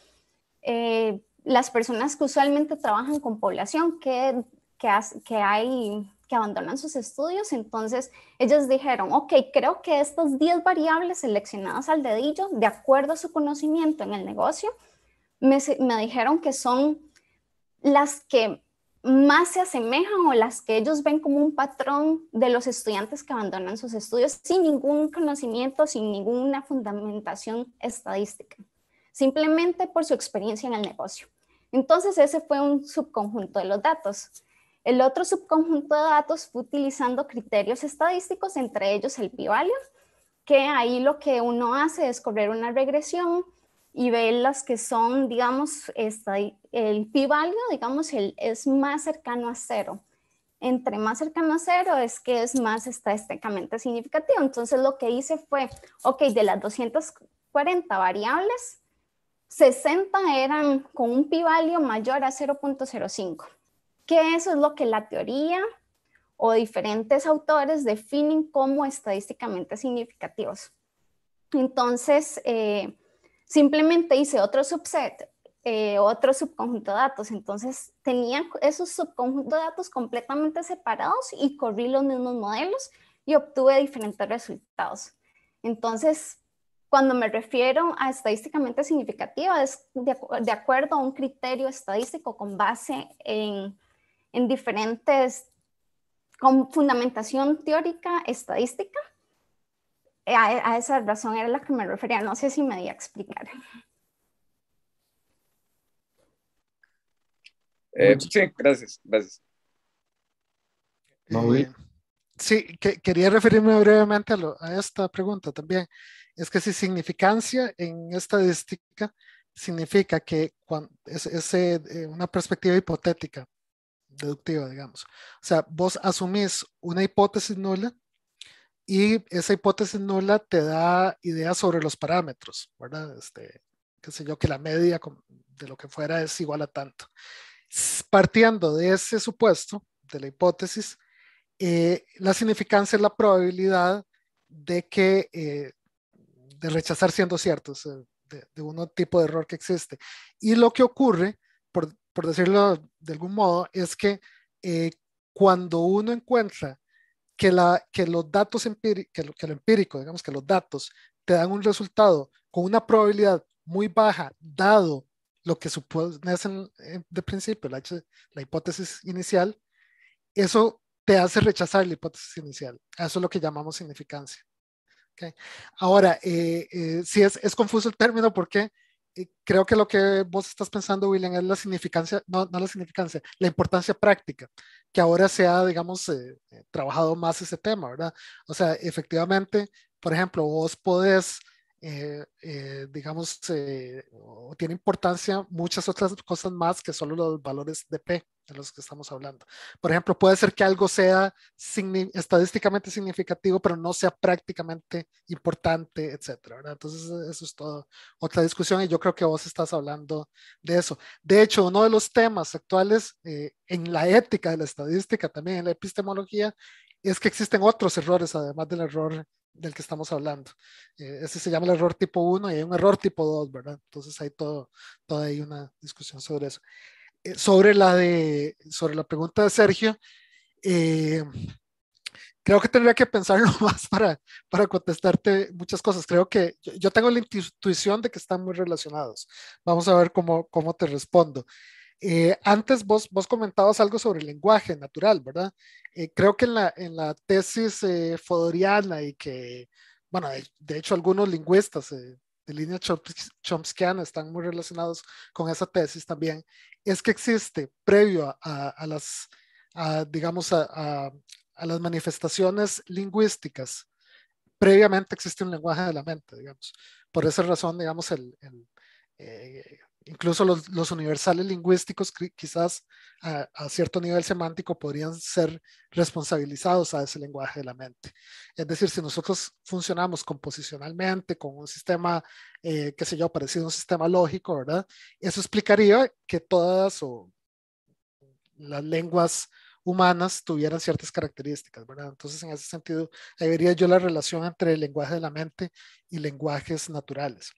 eh, las personas que usualmente trabajan con población, que, que hay que abandonan sus estudios, entonces ellos dijeron, ok, creo que estas 10 variables seleccionadas al dedillo, de acuerdo a su conocimiento en el negocio, me, me dijeron que son las que más se asemejan o las que ellos ven como un patrón de los estudiantes que abandonan sus estudios sin ningún conocimiento, sin ninguna fundamentación estadística, simplemente por su experiencia en el negocio. Entonces ese fue un subconjunto de los datos. El otro subconjunto de datos fue utilizando criterios estadísticos, entre ellos el pivalio, que ahí lo que uno hace es correr una regresión y ver las que son, digamos, el pivalio, digamos, el, es más cercano a cero. Entre más cercano a cero es que es más estadísticamente significativo. Entonces lo que hice fue, ok, de las 240 variables, 60 eran con un pivalio mayor a 0.05 que eso es lo que la teoría o diferentes autores definen como estadísticamente significativos. Entonces, eh, simplemente hice otro subset, eh, otro subconjunto de datos. Entonces, tenía esos subconjuntos de datos completamente separados y corrí los mismos modelos y obtuve diferentes resultados. Entonces, cuando me refiero a estadísticamente significativa, es de acuerdo a un criterio estadístico con base en en diferentes, con fundamentación teórica, estadística. A, esa razón era la que me refería, no sé si me di a explicar. Eh, sí, gracias, gracias. Eh, sí, quería referirme brevemente a, esta pregunta también. Es que si significancia en estadística significa que cuando, es, eh, una perspectiva hipotética deductiva, digamos. O sea, vos asumís una hipótesis nula y esa hipótesis nula te da ideas sobre los parámetros, ¿verdad? Este, qué sé yo, que la media de lo que fuera es igual a tanto. Partiendo de ese supuesto, de la hipótesis, eh, la significancia es la probabilidad de que, eh, de rechazar siendo ciertos, de, de un tipo de error que existe. Y lo que ocurre por decirlo de algún modo, es que eh, cuando uno encuentra que, la, que los datos empíricos, lo, empírico, digamos que los datos te dan un resultado con una probabilidad muy baja, dado lo que supones de principio, la, hipótesis inicial, eso te hace rechazar la hipótesis inicial. Eso es lo que llamamos significancia. Ahora, eh, eh, si es, es, confuso el término ¿por qué? creo que lo que vos estás pensando, William, es la significancia, no, la significancia, la importancia práctica, que ahora se ha, digamos, eh, eh, trabajado más ese tema, ¿verdad? O sea, efectivamente, por ejemplo, vos podés, eh, digamos, tiene importancia muchas otras cosas más que solo los valores de P de los que estamos hablando. Por ejemplo, puede ser que algo sea estadísticamente significativo, pero no sea prácticamente importante, etcétera. Entonces, e, eso es toda otra discusión y yo creo que vos estás hablando de eso. De hecho, uno de los temas actuales eh, en la ética de la estadística, también en la epistemología, es que existen otros errores, además del error del que estamos hablando. Eh, ese se llama el error tipo 1 y hay un error tipo 2, ¿verdad? Entonces hay todo, toda hay una discusión sobre eso. Eh, sobre la, de, sobre la pregunta de Sergio, eh, creo que tendría que pensarlo más para, para contestarte muchas cosas. Creo que yo, tengo la intuición de que están muy relacionados. Vamos a ver cómo, cómo te respondo. Eh, antes vos, vos comentabas algo sobre el lenguaje natural, ¿verdad? creo que en la, en la tesis fodoriana y que, bueno, de, de hecho algunos lingüistas de línea chomskiana están muy relacionados con esa tesis también, es que existe previo a, las, digamos, a, las manifestaciones lingüísticas, previamente existe un lenguaje de la mente, digamos. Por esa razón, digamos, el, eh, Incluso los, universales lingüísticos quizás a, cierto nivel semántico podrían ser responsabilizados a ese lenguaje de la mente. Es decir, si nosotros funcionamos composicionalmente con un sistema, eh, qué sé yo, parecido a un sistema lógico, ¿verdad? Eso explicaría que todas las lenguas humanas tuvieran ciertas características, ¿verdad? Entonces, en ese sentido, ahí vería yo la relación entre el lenguaje de la mente y lenguajes naturales.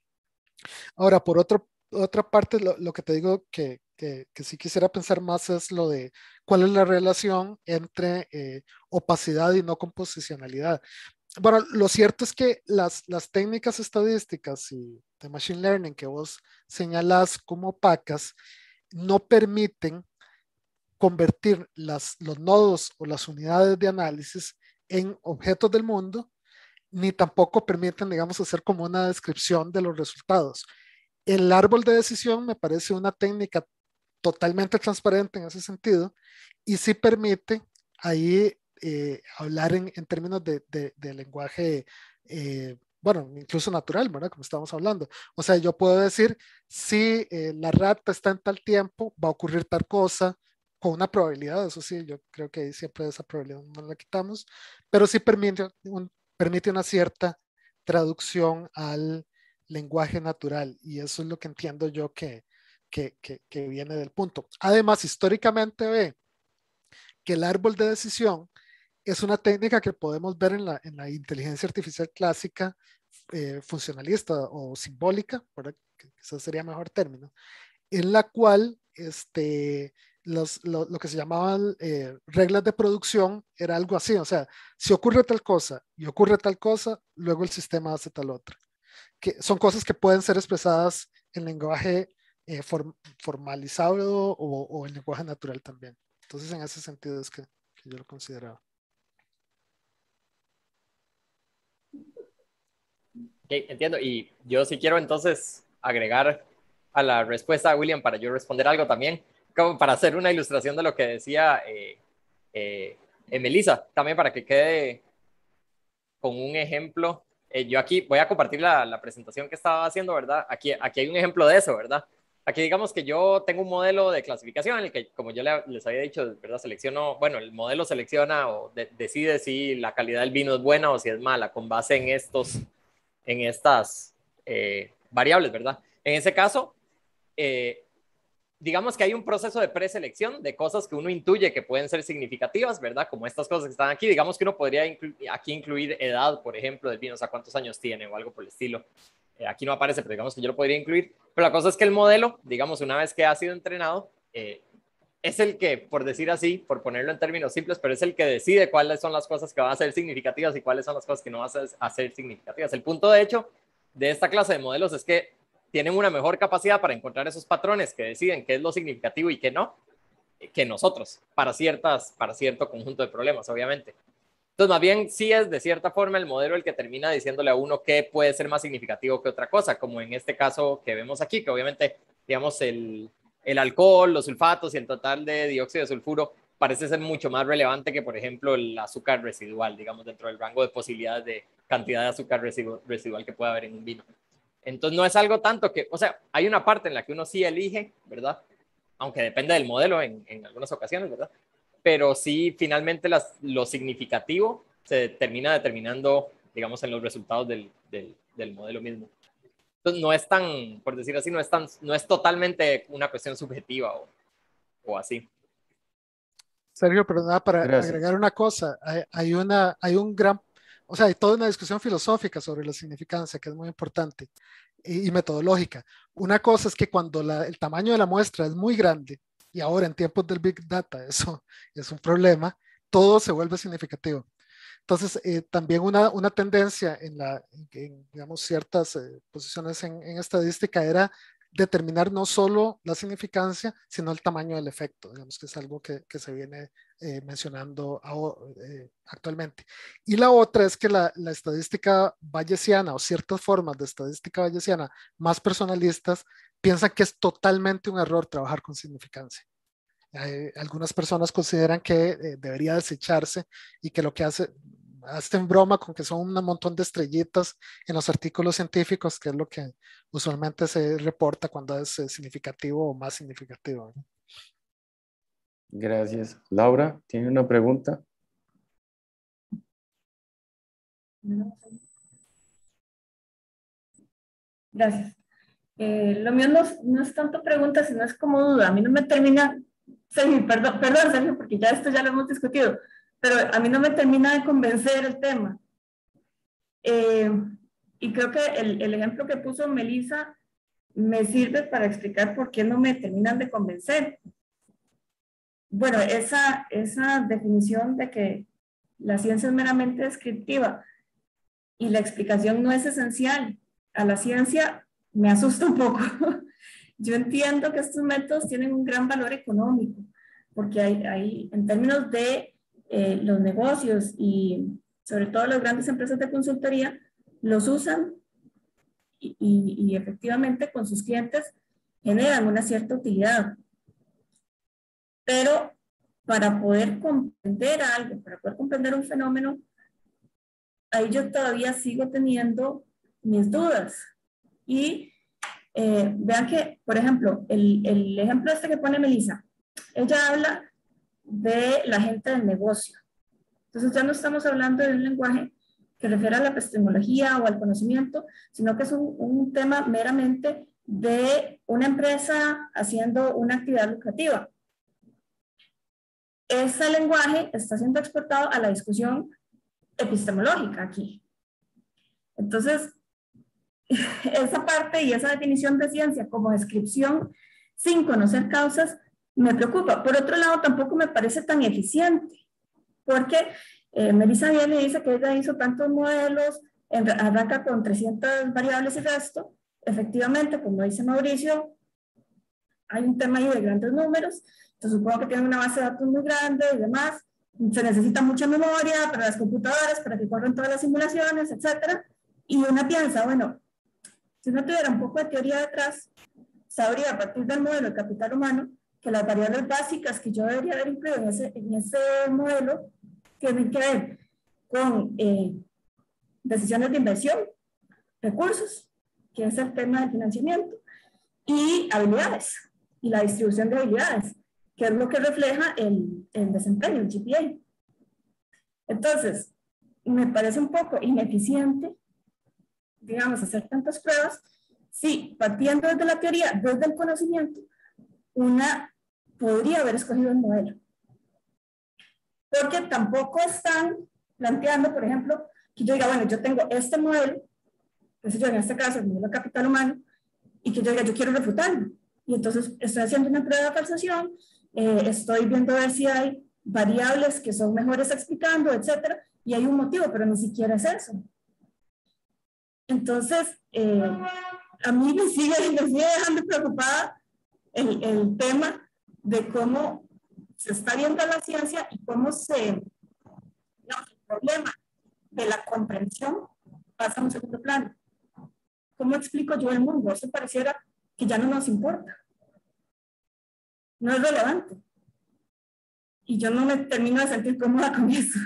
Ahora, por otro, otra parte, lo, que te digo que, que, sí quisiera pensar más es lo de cuál es la relación entre eh, opacidad y no composicionalidad. Bueno, lo cierto es que las, técnicas estadísticas y de Machine Learning que vos señalás como opacas no permiten convertir los nodos o las unidades de análisis en objetos del mundo, ni tampoco permiten, digamos, hacer como una descripción de los resultados. El árbol de decisión me parece una técnica totalmente transparente en ese sentido y sí permite ahí eh, hablar en, términos de, lenguaje, eh, bueno, incluso natural, ¿verdad? Como estamos hablando. O sea, yo puedo decir, si eh, la rata está en tal tiempo, va a ocurrir tal cosa, con una probabilidad, eso sí, yo creo que siempre esa probabilidad no la quitamos, pero sí permite, permite una cierta traducción al, lenguaje natural. Y eso es lo que entiendo yo que, viene del punto. Además, históricamente ve que el árbol de decisión es una técnica que podemos ver en la, inteligencia artificial clásica, eh, funcionalista o simbólica, por que quizás sería mejor término, en la cual este, los, lo, que se llamaban eh, reglas de producción era algo así, o sea, si ocurre tal cosa y ocurre tal cosa, luego el sistema hace tal otra que son cosas que pueden ser expresadas en lenguaje eh, formalizado o, en lenguaje natural también. Entonces, en ese sentido es que, yo lo consideraba. entiendo. Y yo sí quiero entonces agregar a la respuesta William para yo responder algo también, como para hacer una ilustración de lo que decía eh, eh, también para que quede con un ejemplo eh, yo aquí voy a compartir la, presentación que estaba haciendo, ¿verdad? Aquí, aquí hay un ejemplo de eso, ¿verdad? Aquí digamos que yo tengo un modelo de clasificación en el que, como yo les había dicho, ¿verdad? Selecciono, bueno, el modelo selecciona o decide si la calidad del vino es buena o si es mala con base en, estos, en estas eh, variables, ¿verdad? En ese caso, eh, digamos que hay un proceso de preselección de cosas que uno intuye que pueden ser significativas, ¿verdad? Como estas cosas que están aquí, digamos que uno podría aquí incluir edad, por ejemplo, del vino, o cuántos años tiene o algo por el estilo. Eh, aquí no aparece, pero digamos que yo lo podría incluir. Pero la cosa es que el modelo, digamos, una vez que ha sido entrenado, eh, es el que, por decir así, por ponerlo en términos simples, pero es el que decide cuáles son las cosas que van a ser significativas y cuáles son las cosas que no van a ser significativas. El punto, de hecho, de esta clase de modelos es que tienen una mejor capacidad para encontrar esos patrones que deciden qué es lo significativo y qué no, eh, que nosotros, para, ciertas, para cierto conjunto de problemas, obviamente. Entonces, más bien, sí es de cierta forma el modelo el que termina diciéndole a uno qué puede ser más significativo que otra cosa, como en este caso que vemos aquí, que obviamente, digamos, el, el alcohol, los sulfatos y el total de dióxido de sulfuro parece ser mucho más relevante que, por ejemplo, el azúcar residual, digamos, dentro del rango de posibilidades de cantidad de azúcar residual que puede haber en un vino. Entonces no es algo tanto que, o sea, hay una parte en la que uno sí elige, ¿verdad? Aunque depende del modelo en, en algunas ocasiones, ¿verdad? Pero sí, finalmente las, lo significativo se termina determinando, digamos, en los resultados del, del, del modelo mismo. Entonces no es tan, por decir así, no es, tan, no es totalmente una cuestión subjetiva o, o así. Sergio, perdona para agregar una cosa, hay, una, hay un gran o sea, hay toda una discusión filosófica sobre la significancia que es muy importante y, metodológica. Una cosa es que cuando el tamaño de la muestra es muy grande, y ahora en tiempos del Big Data eso es un problema, todo se vuelve significativo. Entonces, eh, también una, tendencia en, la, digamos, ciertas eh, posiciones en, estadística era determinar no solo la significancia, sino el tamaño del efecto, digamos que es algo que, se viene eh, mencionando eh, actualmente. Y la otra es que la, estadística bayesiana o ciertas formas de estadística bayesiana más personalistas piensan que es totalmente un error trabajar con significancia. algunas personas consideran que eh, debería desecharse y que lo que hace, en broma con que son un montón de estrellitas en los artículos científicos, que es lo que usualmente se reporta cuando es eh, significativo o más significativo. Gracias. Laura, ¿tiene una pregunta? Gracias. Eh, lo mío no, es tanto pregunta, sino es como duda. A mí no me termina, perdón, perdón Sergio, porque ya esto ya lo hemos discutido, pero a mí no me termina de convencer el tema. Eh, y creo que el, ejemplo que puso Melissa me sirve para explicar por qué no me terminan de convencer. Bueno, esa, esa definición de que la ciencia es meramente descriptiva y la explicación no es esencial a la ciencia me asusta un poco. Yo entiendo que estos métodos tienen un gran valor económico, porque hay, hay en términos de eh, los negocios y sobre todo las grandes empresas de consultoría los usan y, efectivamente con sus clientes generan una cierta utilidad. Pero para poder comprender algo, para poder comprender un fenómeno, ahí yo todavía sigo teniendo mis dudas. Y eh, vean que, por ejemplo, el, el, ejemplo este que pone Melissa, ella habla de la gente del negocio. Entonces ya no estamos hablando de un lenguaje que refiere a la epistemología o al conocimiento, sino que es un, tema meramente de una empresa haciendo una actividad lucrativa. ese lenguaje está siendo exportado a la discusión epistemológica aquí. Entonces, esa parte y esa definición de ciencia como descripción sin conocer causas me preocupa. Por otro lado, tampoco me parece tan eficiente, porque eh, Melissa bien y dice que ella hizo tantos modelos, en, arranca con 300 variables y resto. Efectivamente, como dice Mauricio, hay un tema ahí de grandes números, entonces supongo que tiene una base de datos muy grande y demás. Se necesita mucha memoria para las computadoras, para que corran todas las simulaciones, etc. Y una piensa, bueno, si no tuviera un poco de teoría detrás, sabría a partir del modelo de capital humano que las variables básicas que yo debería haber incluido en ese, modelo tienen que ver con eh, decisiones de inversión, recursos, que es el tema de financiamiento, y habilidades, y la distribución de habilidades, que es lo que refleja el, el desempeño, el GPA. Entonces, me parece un poco ineficiente, digamos, hacer tantas pruebas, si partiendo desde la teoría, desde el conocimiento, una podría haber escogido el modelo. Porque tampoco están planteando, por ejemplo, que yo diga, bueno, yo tengo este modelo, entonces yo en este caso el modelo capital humano, y que yo diga, yo quiero refutarlo. Y entonces estoy haciendo una prueba de falsación, eh, estoy viendo a ver si hay variables que son mejores explicando, etcétera, y hay un motivo, pero ni siquiera es eso. Entonces, eh, a mí me sigue, dejando preocupada el, el tema de cómo se está viendo la ciencia y cómo se, el problema de la comprensión pasa a un segundo plano. ¿Cómo explico yo el mundo? Eso pareciera que ya no nos importa. No es relevante. Y yo no me termino de sentir cómoda con eso.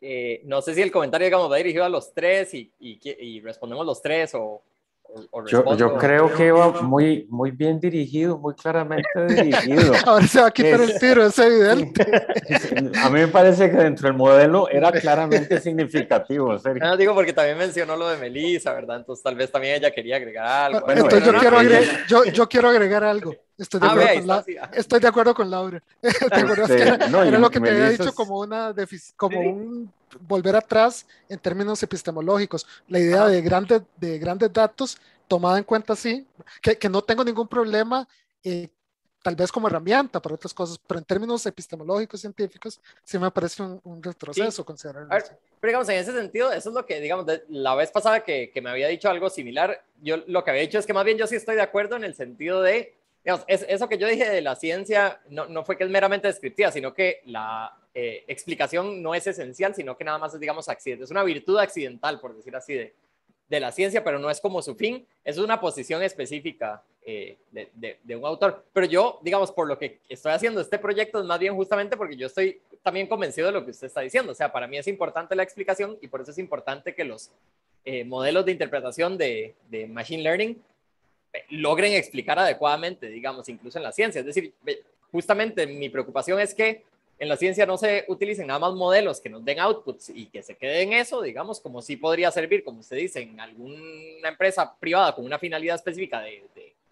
Eh, no sé si el comentario, digamos, va dirigido a los tres y, y, y respondemos los tres o, yo, creo que va muy, muy bien dirigido, muy claramente dirigido. Ahora se va a quitar el tiro, es evidente. a mí me parece que dentro del modelo era claramente significativo, No, ah, digo porque también mencionó lo de Melissa, ¿verdad? Entonces tal vez también ella quería agregar algo. yo, quiero agregar, algo. Estoy de, ah, acuerdo, con Laura. Este, era, lo que te había dicho como, una como un volver atrás en términos epistemológicos, la idea de grandes, de grandes datos tomada en cuenta sí, que, que no tengo ningún problema, eh, tal vez como herramienta para otras cosas, pero en términos epistemológicos, científicos, sí me parece un, retroceso considerar pero digamos, en ese sentido, eso es lo que, digamos, la vez pasada que, que, me había dicho algo similar, yo lo que había dicho es que más bien yo sí estoy de acuerdo en el sentido de, digamos, eso que yo dije de la ciencia no, no fue que es meramente descriptiva, sino que la, eh, explicación no es esencial, sino que nada más es, digamos, accidente. Es una virtud accidental, por decir así, de, la ciencia, pero no es como su fin. Es una posición específica eh, de, un autor. Pero yo, digamos, por lo que estoy haciendo este proyecto es más bien justamente porque yo estoy también convencido de lo que usted está diciendo. O sea, para mí es importante la explicación y por eso es importante que los eh, modelos de interpretación de Machine Learning logren explicar adecuadamente, digamos, incluso en la ciencia. Es decir, justamente mi preocupación es que en la ciencia no se utilicen nada más modelos que nos den outputs y que se queden eso, digamos, como si podría servir, como usted dice, en alguna empresa privada con una finalidad específica de,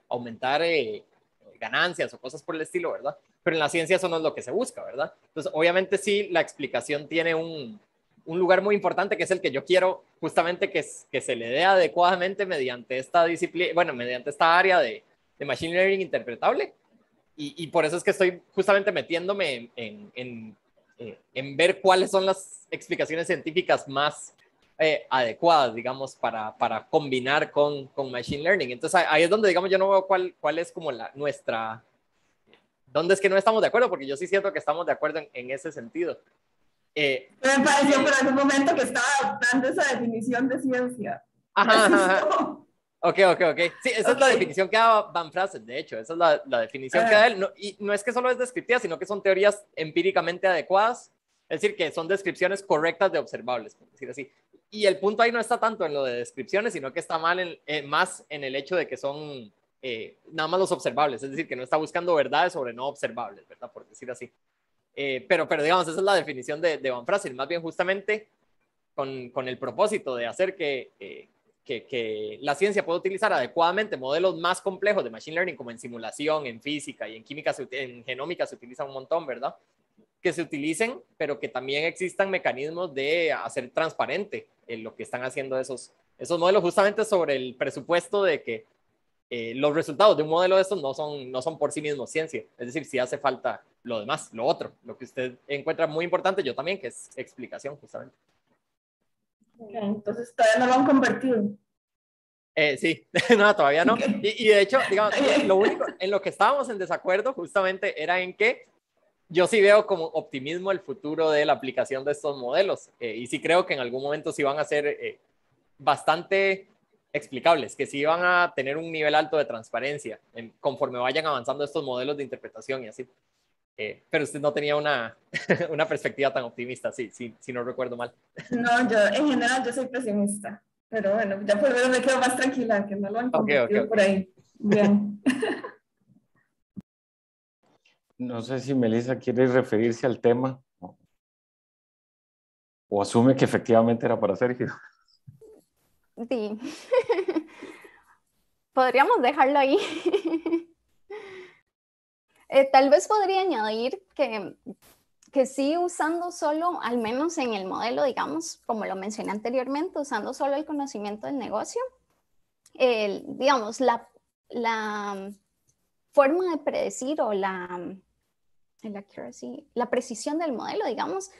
aumentar eh, ganancias o cosas por el estilo, ¿verdad? Pero en la ciencia eso no es lo que se busca, ¿verdad? Entonces, obviamente sí, la explicación tiene un, lugar muy importante que es el que yo quiero justamente que, que se le dé adecuadamente mediante esta disciplina, bueno, mediante esta área de Machine Learning interpretable, y, por eso es que estoy justamente metiéndome en, en, eh, ver cuáles son las explicaciones científicas más eh, adecuadas, digamos, para, para combinar con, con, Machine Learning. Entonces ahí es donde, digamos, yo no veo cuál, cuál es como la, nuestra... ¿Dónde es que no estamos de acuerdo? Porque yo sí siento que estamos de acuerdo en ese sentido. Eh, me pareció por algún momento que estaba dando esa definición de ciencia. Ajá, ajá, Ok, ok, ok. Sí, esa es la definición que da Van Fraassen, de hecho, esa es la, definición que da ah. él. y no es que solo es descriptiva, sino que son teorías empíricamente adecuadas, es decir, que son descripciones correctas de observables, por decir así. Y el punto ahí no está tanto en lo de descripciones, sino que está en, eh, más en el hecho de que son eh, nada más los observables, es decir, que no está buscando verdades sobre no observables, ¿verdad? Por decir así. Eh, pero, pero digamos, esa es la definición de, Van Fraassen. más bien justamente con, con, el propósito de hacer que que, la ciencia puede utilizar adecuadamente modelos más complejos de Machine Learning, como en simulación, en física y en química, en genómica se utiliza un montón, ¿verdad? Que se utilicen, pero que también existan mecanismos de hacer transparente en eh, lo que están haciendo esos, esos modelos, justamente sobre el presupuesto de que eh, los resultados de un modelo de estos no son, no son por sí mismos ciencia. Es decir, si hace falta lo demás, lo otro, lo que usted encuentra muy importante, yo también, que es explicación, justamente entonces todavía no lo han convertido. Eh, sí, todavía no. Y, y, de hecho, digamos, lo único en lo que estábamos en desacuerdo justamente era en que yo sí veo como optimismo el futuro de la aplicación de estos modelos eh, y sí creo que en algún momento sí van a ser eh, bastante explicables, que sí van a tener un nivel alto de transparencia conforme vayan avanzando estos modelos de interpretación y así. Eh, pero usted no tenía una, una perspectiva tan optimista, si, si, si no recuerdo mal. No, yo en general yo soy pesimista, pero bueno, ya por lo me quedo más tranquila, que no lo han okay, por ahí. Bien. No sé si Melissa quiere referirse al tema o asume que efectivamente era para Sergio. Sí. Podríamos dejarlo ahí. Eh, tal vez podría añadir que, que sí usando solo, al menos en el modelo, digamos, como lo mencioné anteriormente, usando solo el conocimiento del negocio, digamos, la, forma de predecir o la, la precisión del modelo, digamos,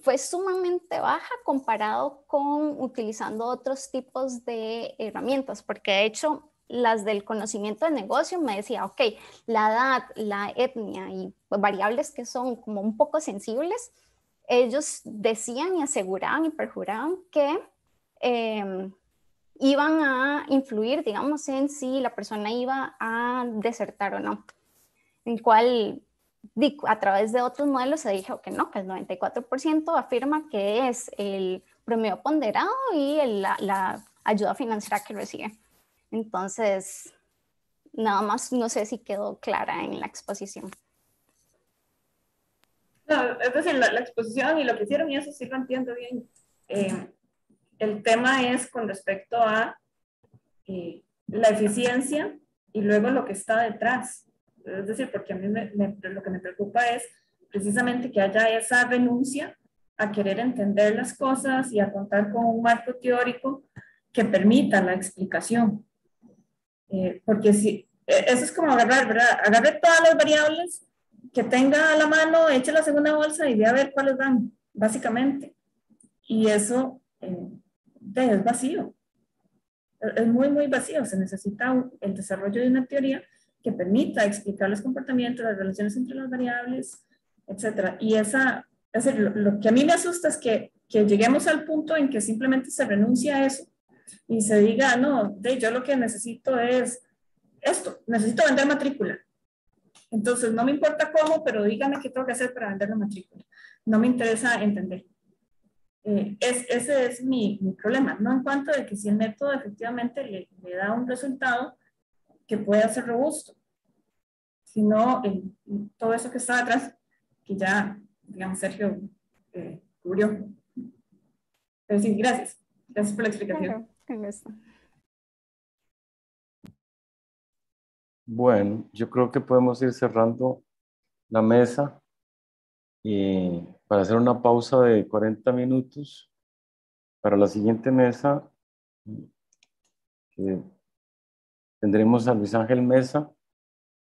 fue sumamente baja comparado con utilizando otros tipos de herramientas, porque de hecho las del conocimiento de negocio me decía, ok, la edad, la etnia y variables que son como un poco sensibles, ellos decían y aseguraban y perjuraban que em, iban a influir, digamos, en si la persona iba a desertar o no. En cual a través de otros modelos se dijo que no, que el 94% afirma que es el promedio ponderado y la, la ayuda financiera que recibe. Entonces, nada más no sé si quedó clara en la exposición. No, es pues decir, la, exposición y lo que hicieron y eso sí lo entiendo bien. Eh, el tema es con respecto a eh, la eficiencia y luego lo que está detrás. Es decir, porque a mí lo que me preocupa es precisamente que haya esa renuncia a querer entender las cosas y a contar con un marco teórico que permita la explicación. Eh, porque si, eh, eso es como agarrar, ¿verdad? Agarre todas las variables que tenga a la mano, eche la segunda bolsa y ve a ver cuáles dan, básicamente. Y eso eh, es vacío. E-, es muy, muy vacío. Se necesita el desarrollo de una teoría que permita explicar los comportamientos, las relaciones entre las variables, etc. Y esa, es decir, lo, que a mí me asusta es que lleguemos al punto en que simplemente se renuncia a eso y se diga, no, yo lo que necesito es esto, necesito vender matrícula. Entonces, no me importa cómo, pero dígame qué tengo que hacer para vender la matrícula. No me interesa entender. Eh, ese es mi, problema, no en cuanto de que si el método efectivamente le, da un resultado que pueda ser robusto, sino en todo eso que está atrás, que ya, digamos, Sergio eh, cubrió. Pero sí, gracias. Gracias por la explicación. Bueno, yo creo que podemos ir cerrando la mesa y para hacer una pausa de 40 minutos para la siguiente mesa. tendremos a Luis Ángel Mesa,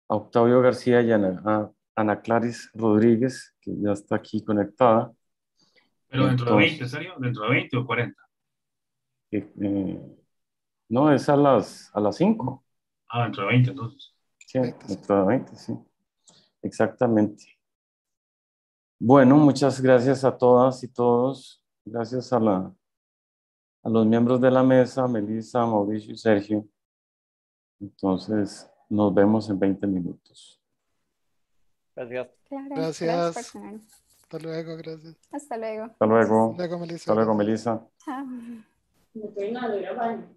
a Octavio García y a Ana, Claris Rodríguez, que ya está aquí conectada. Pero dentro de 20, ¿serio? ¿Dentro de 20 o 40? Eh, no, es a las, a las 5. Ah, dentro de 20 entonces. Sí, dentro de 20, sí. Exactamente. Bueno, muchas gracias a todas y todos. Gracias a, la, a los miembros de la mesa, Melissa, Mauricio y Sergio. Entonces, nos vemos en 20 minutos. Gracias. gracias. Hasta luego, gracias. Hasta luego. Hasta luego. Hasta luego, Melissa. Hasta luego, Melissa me estoy en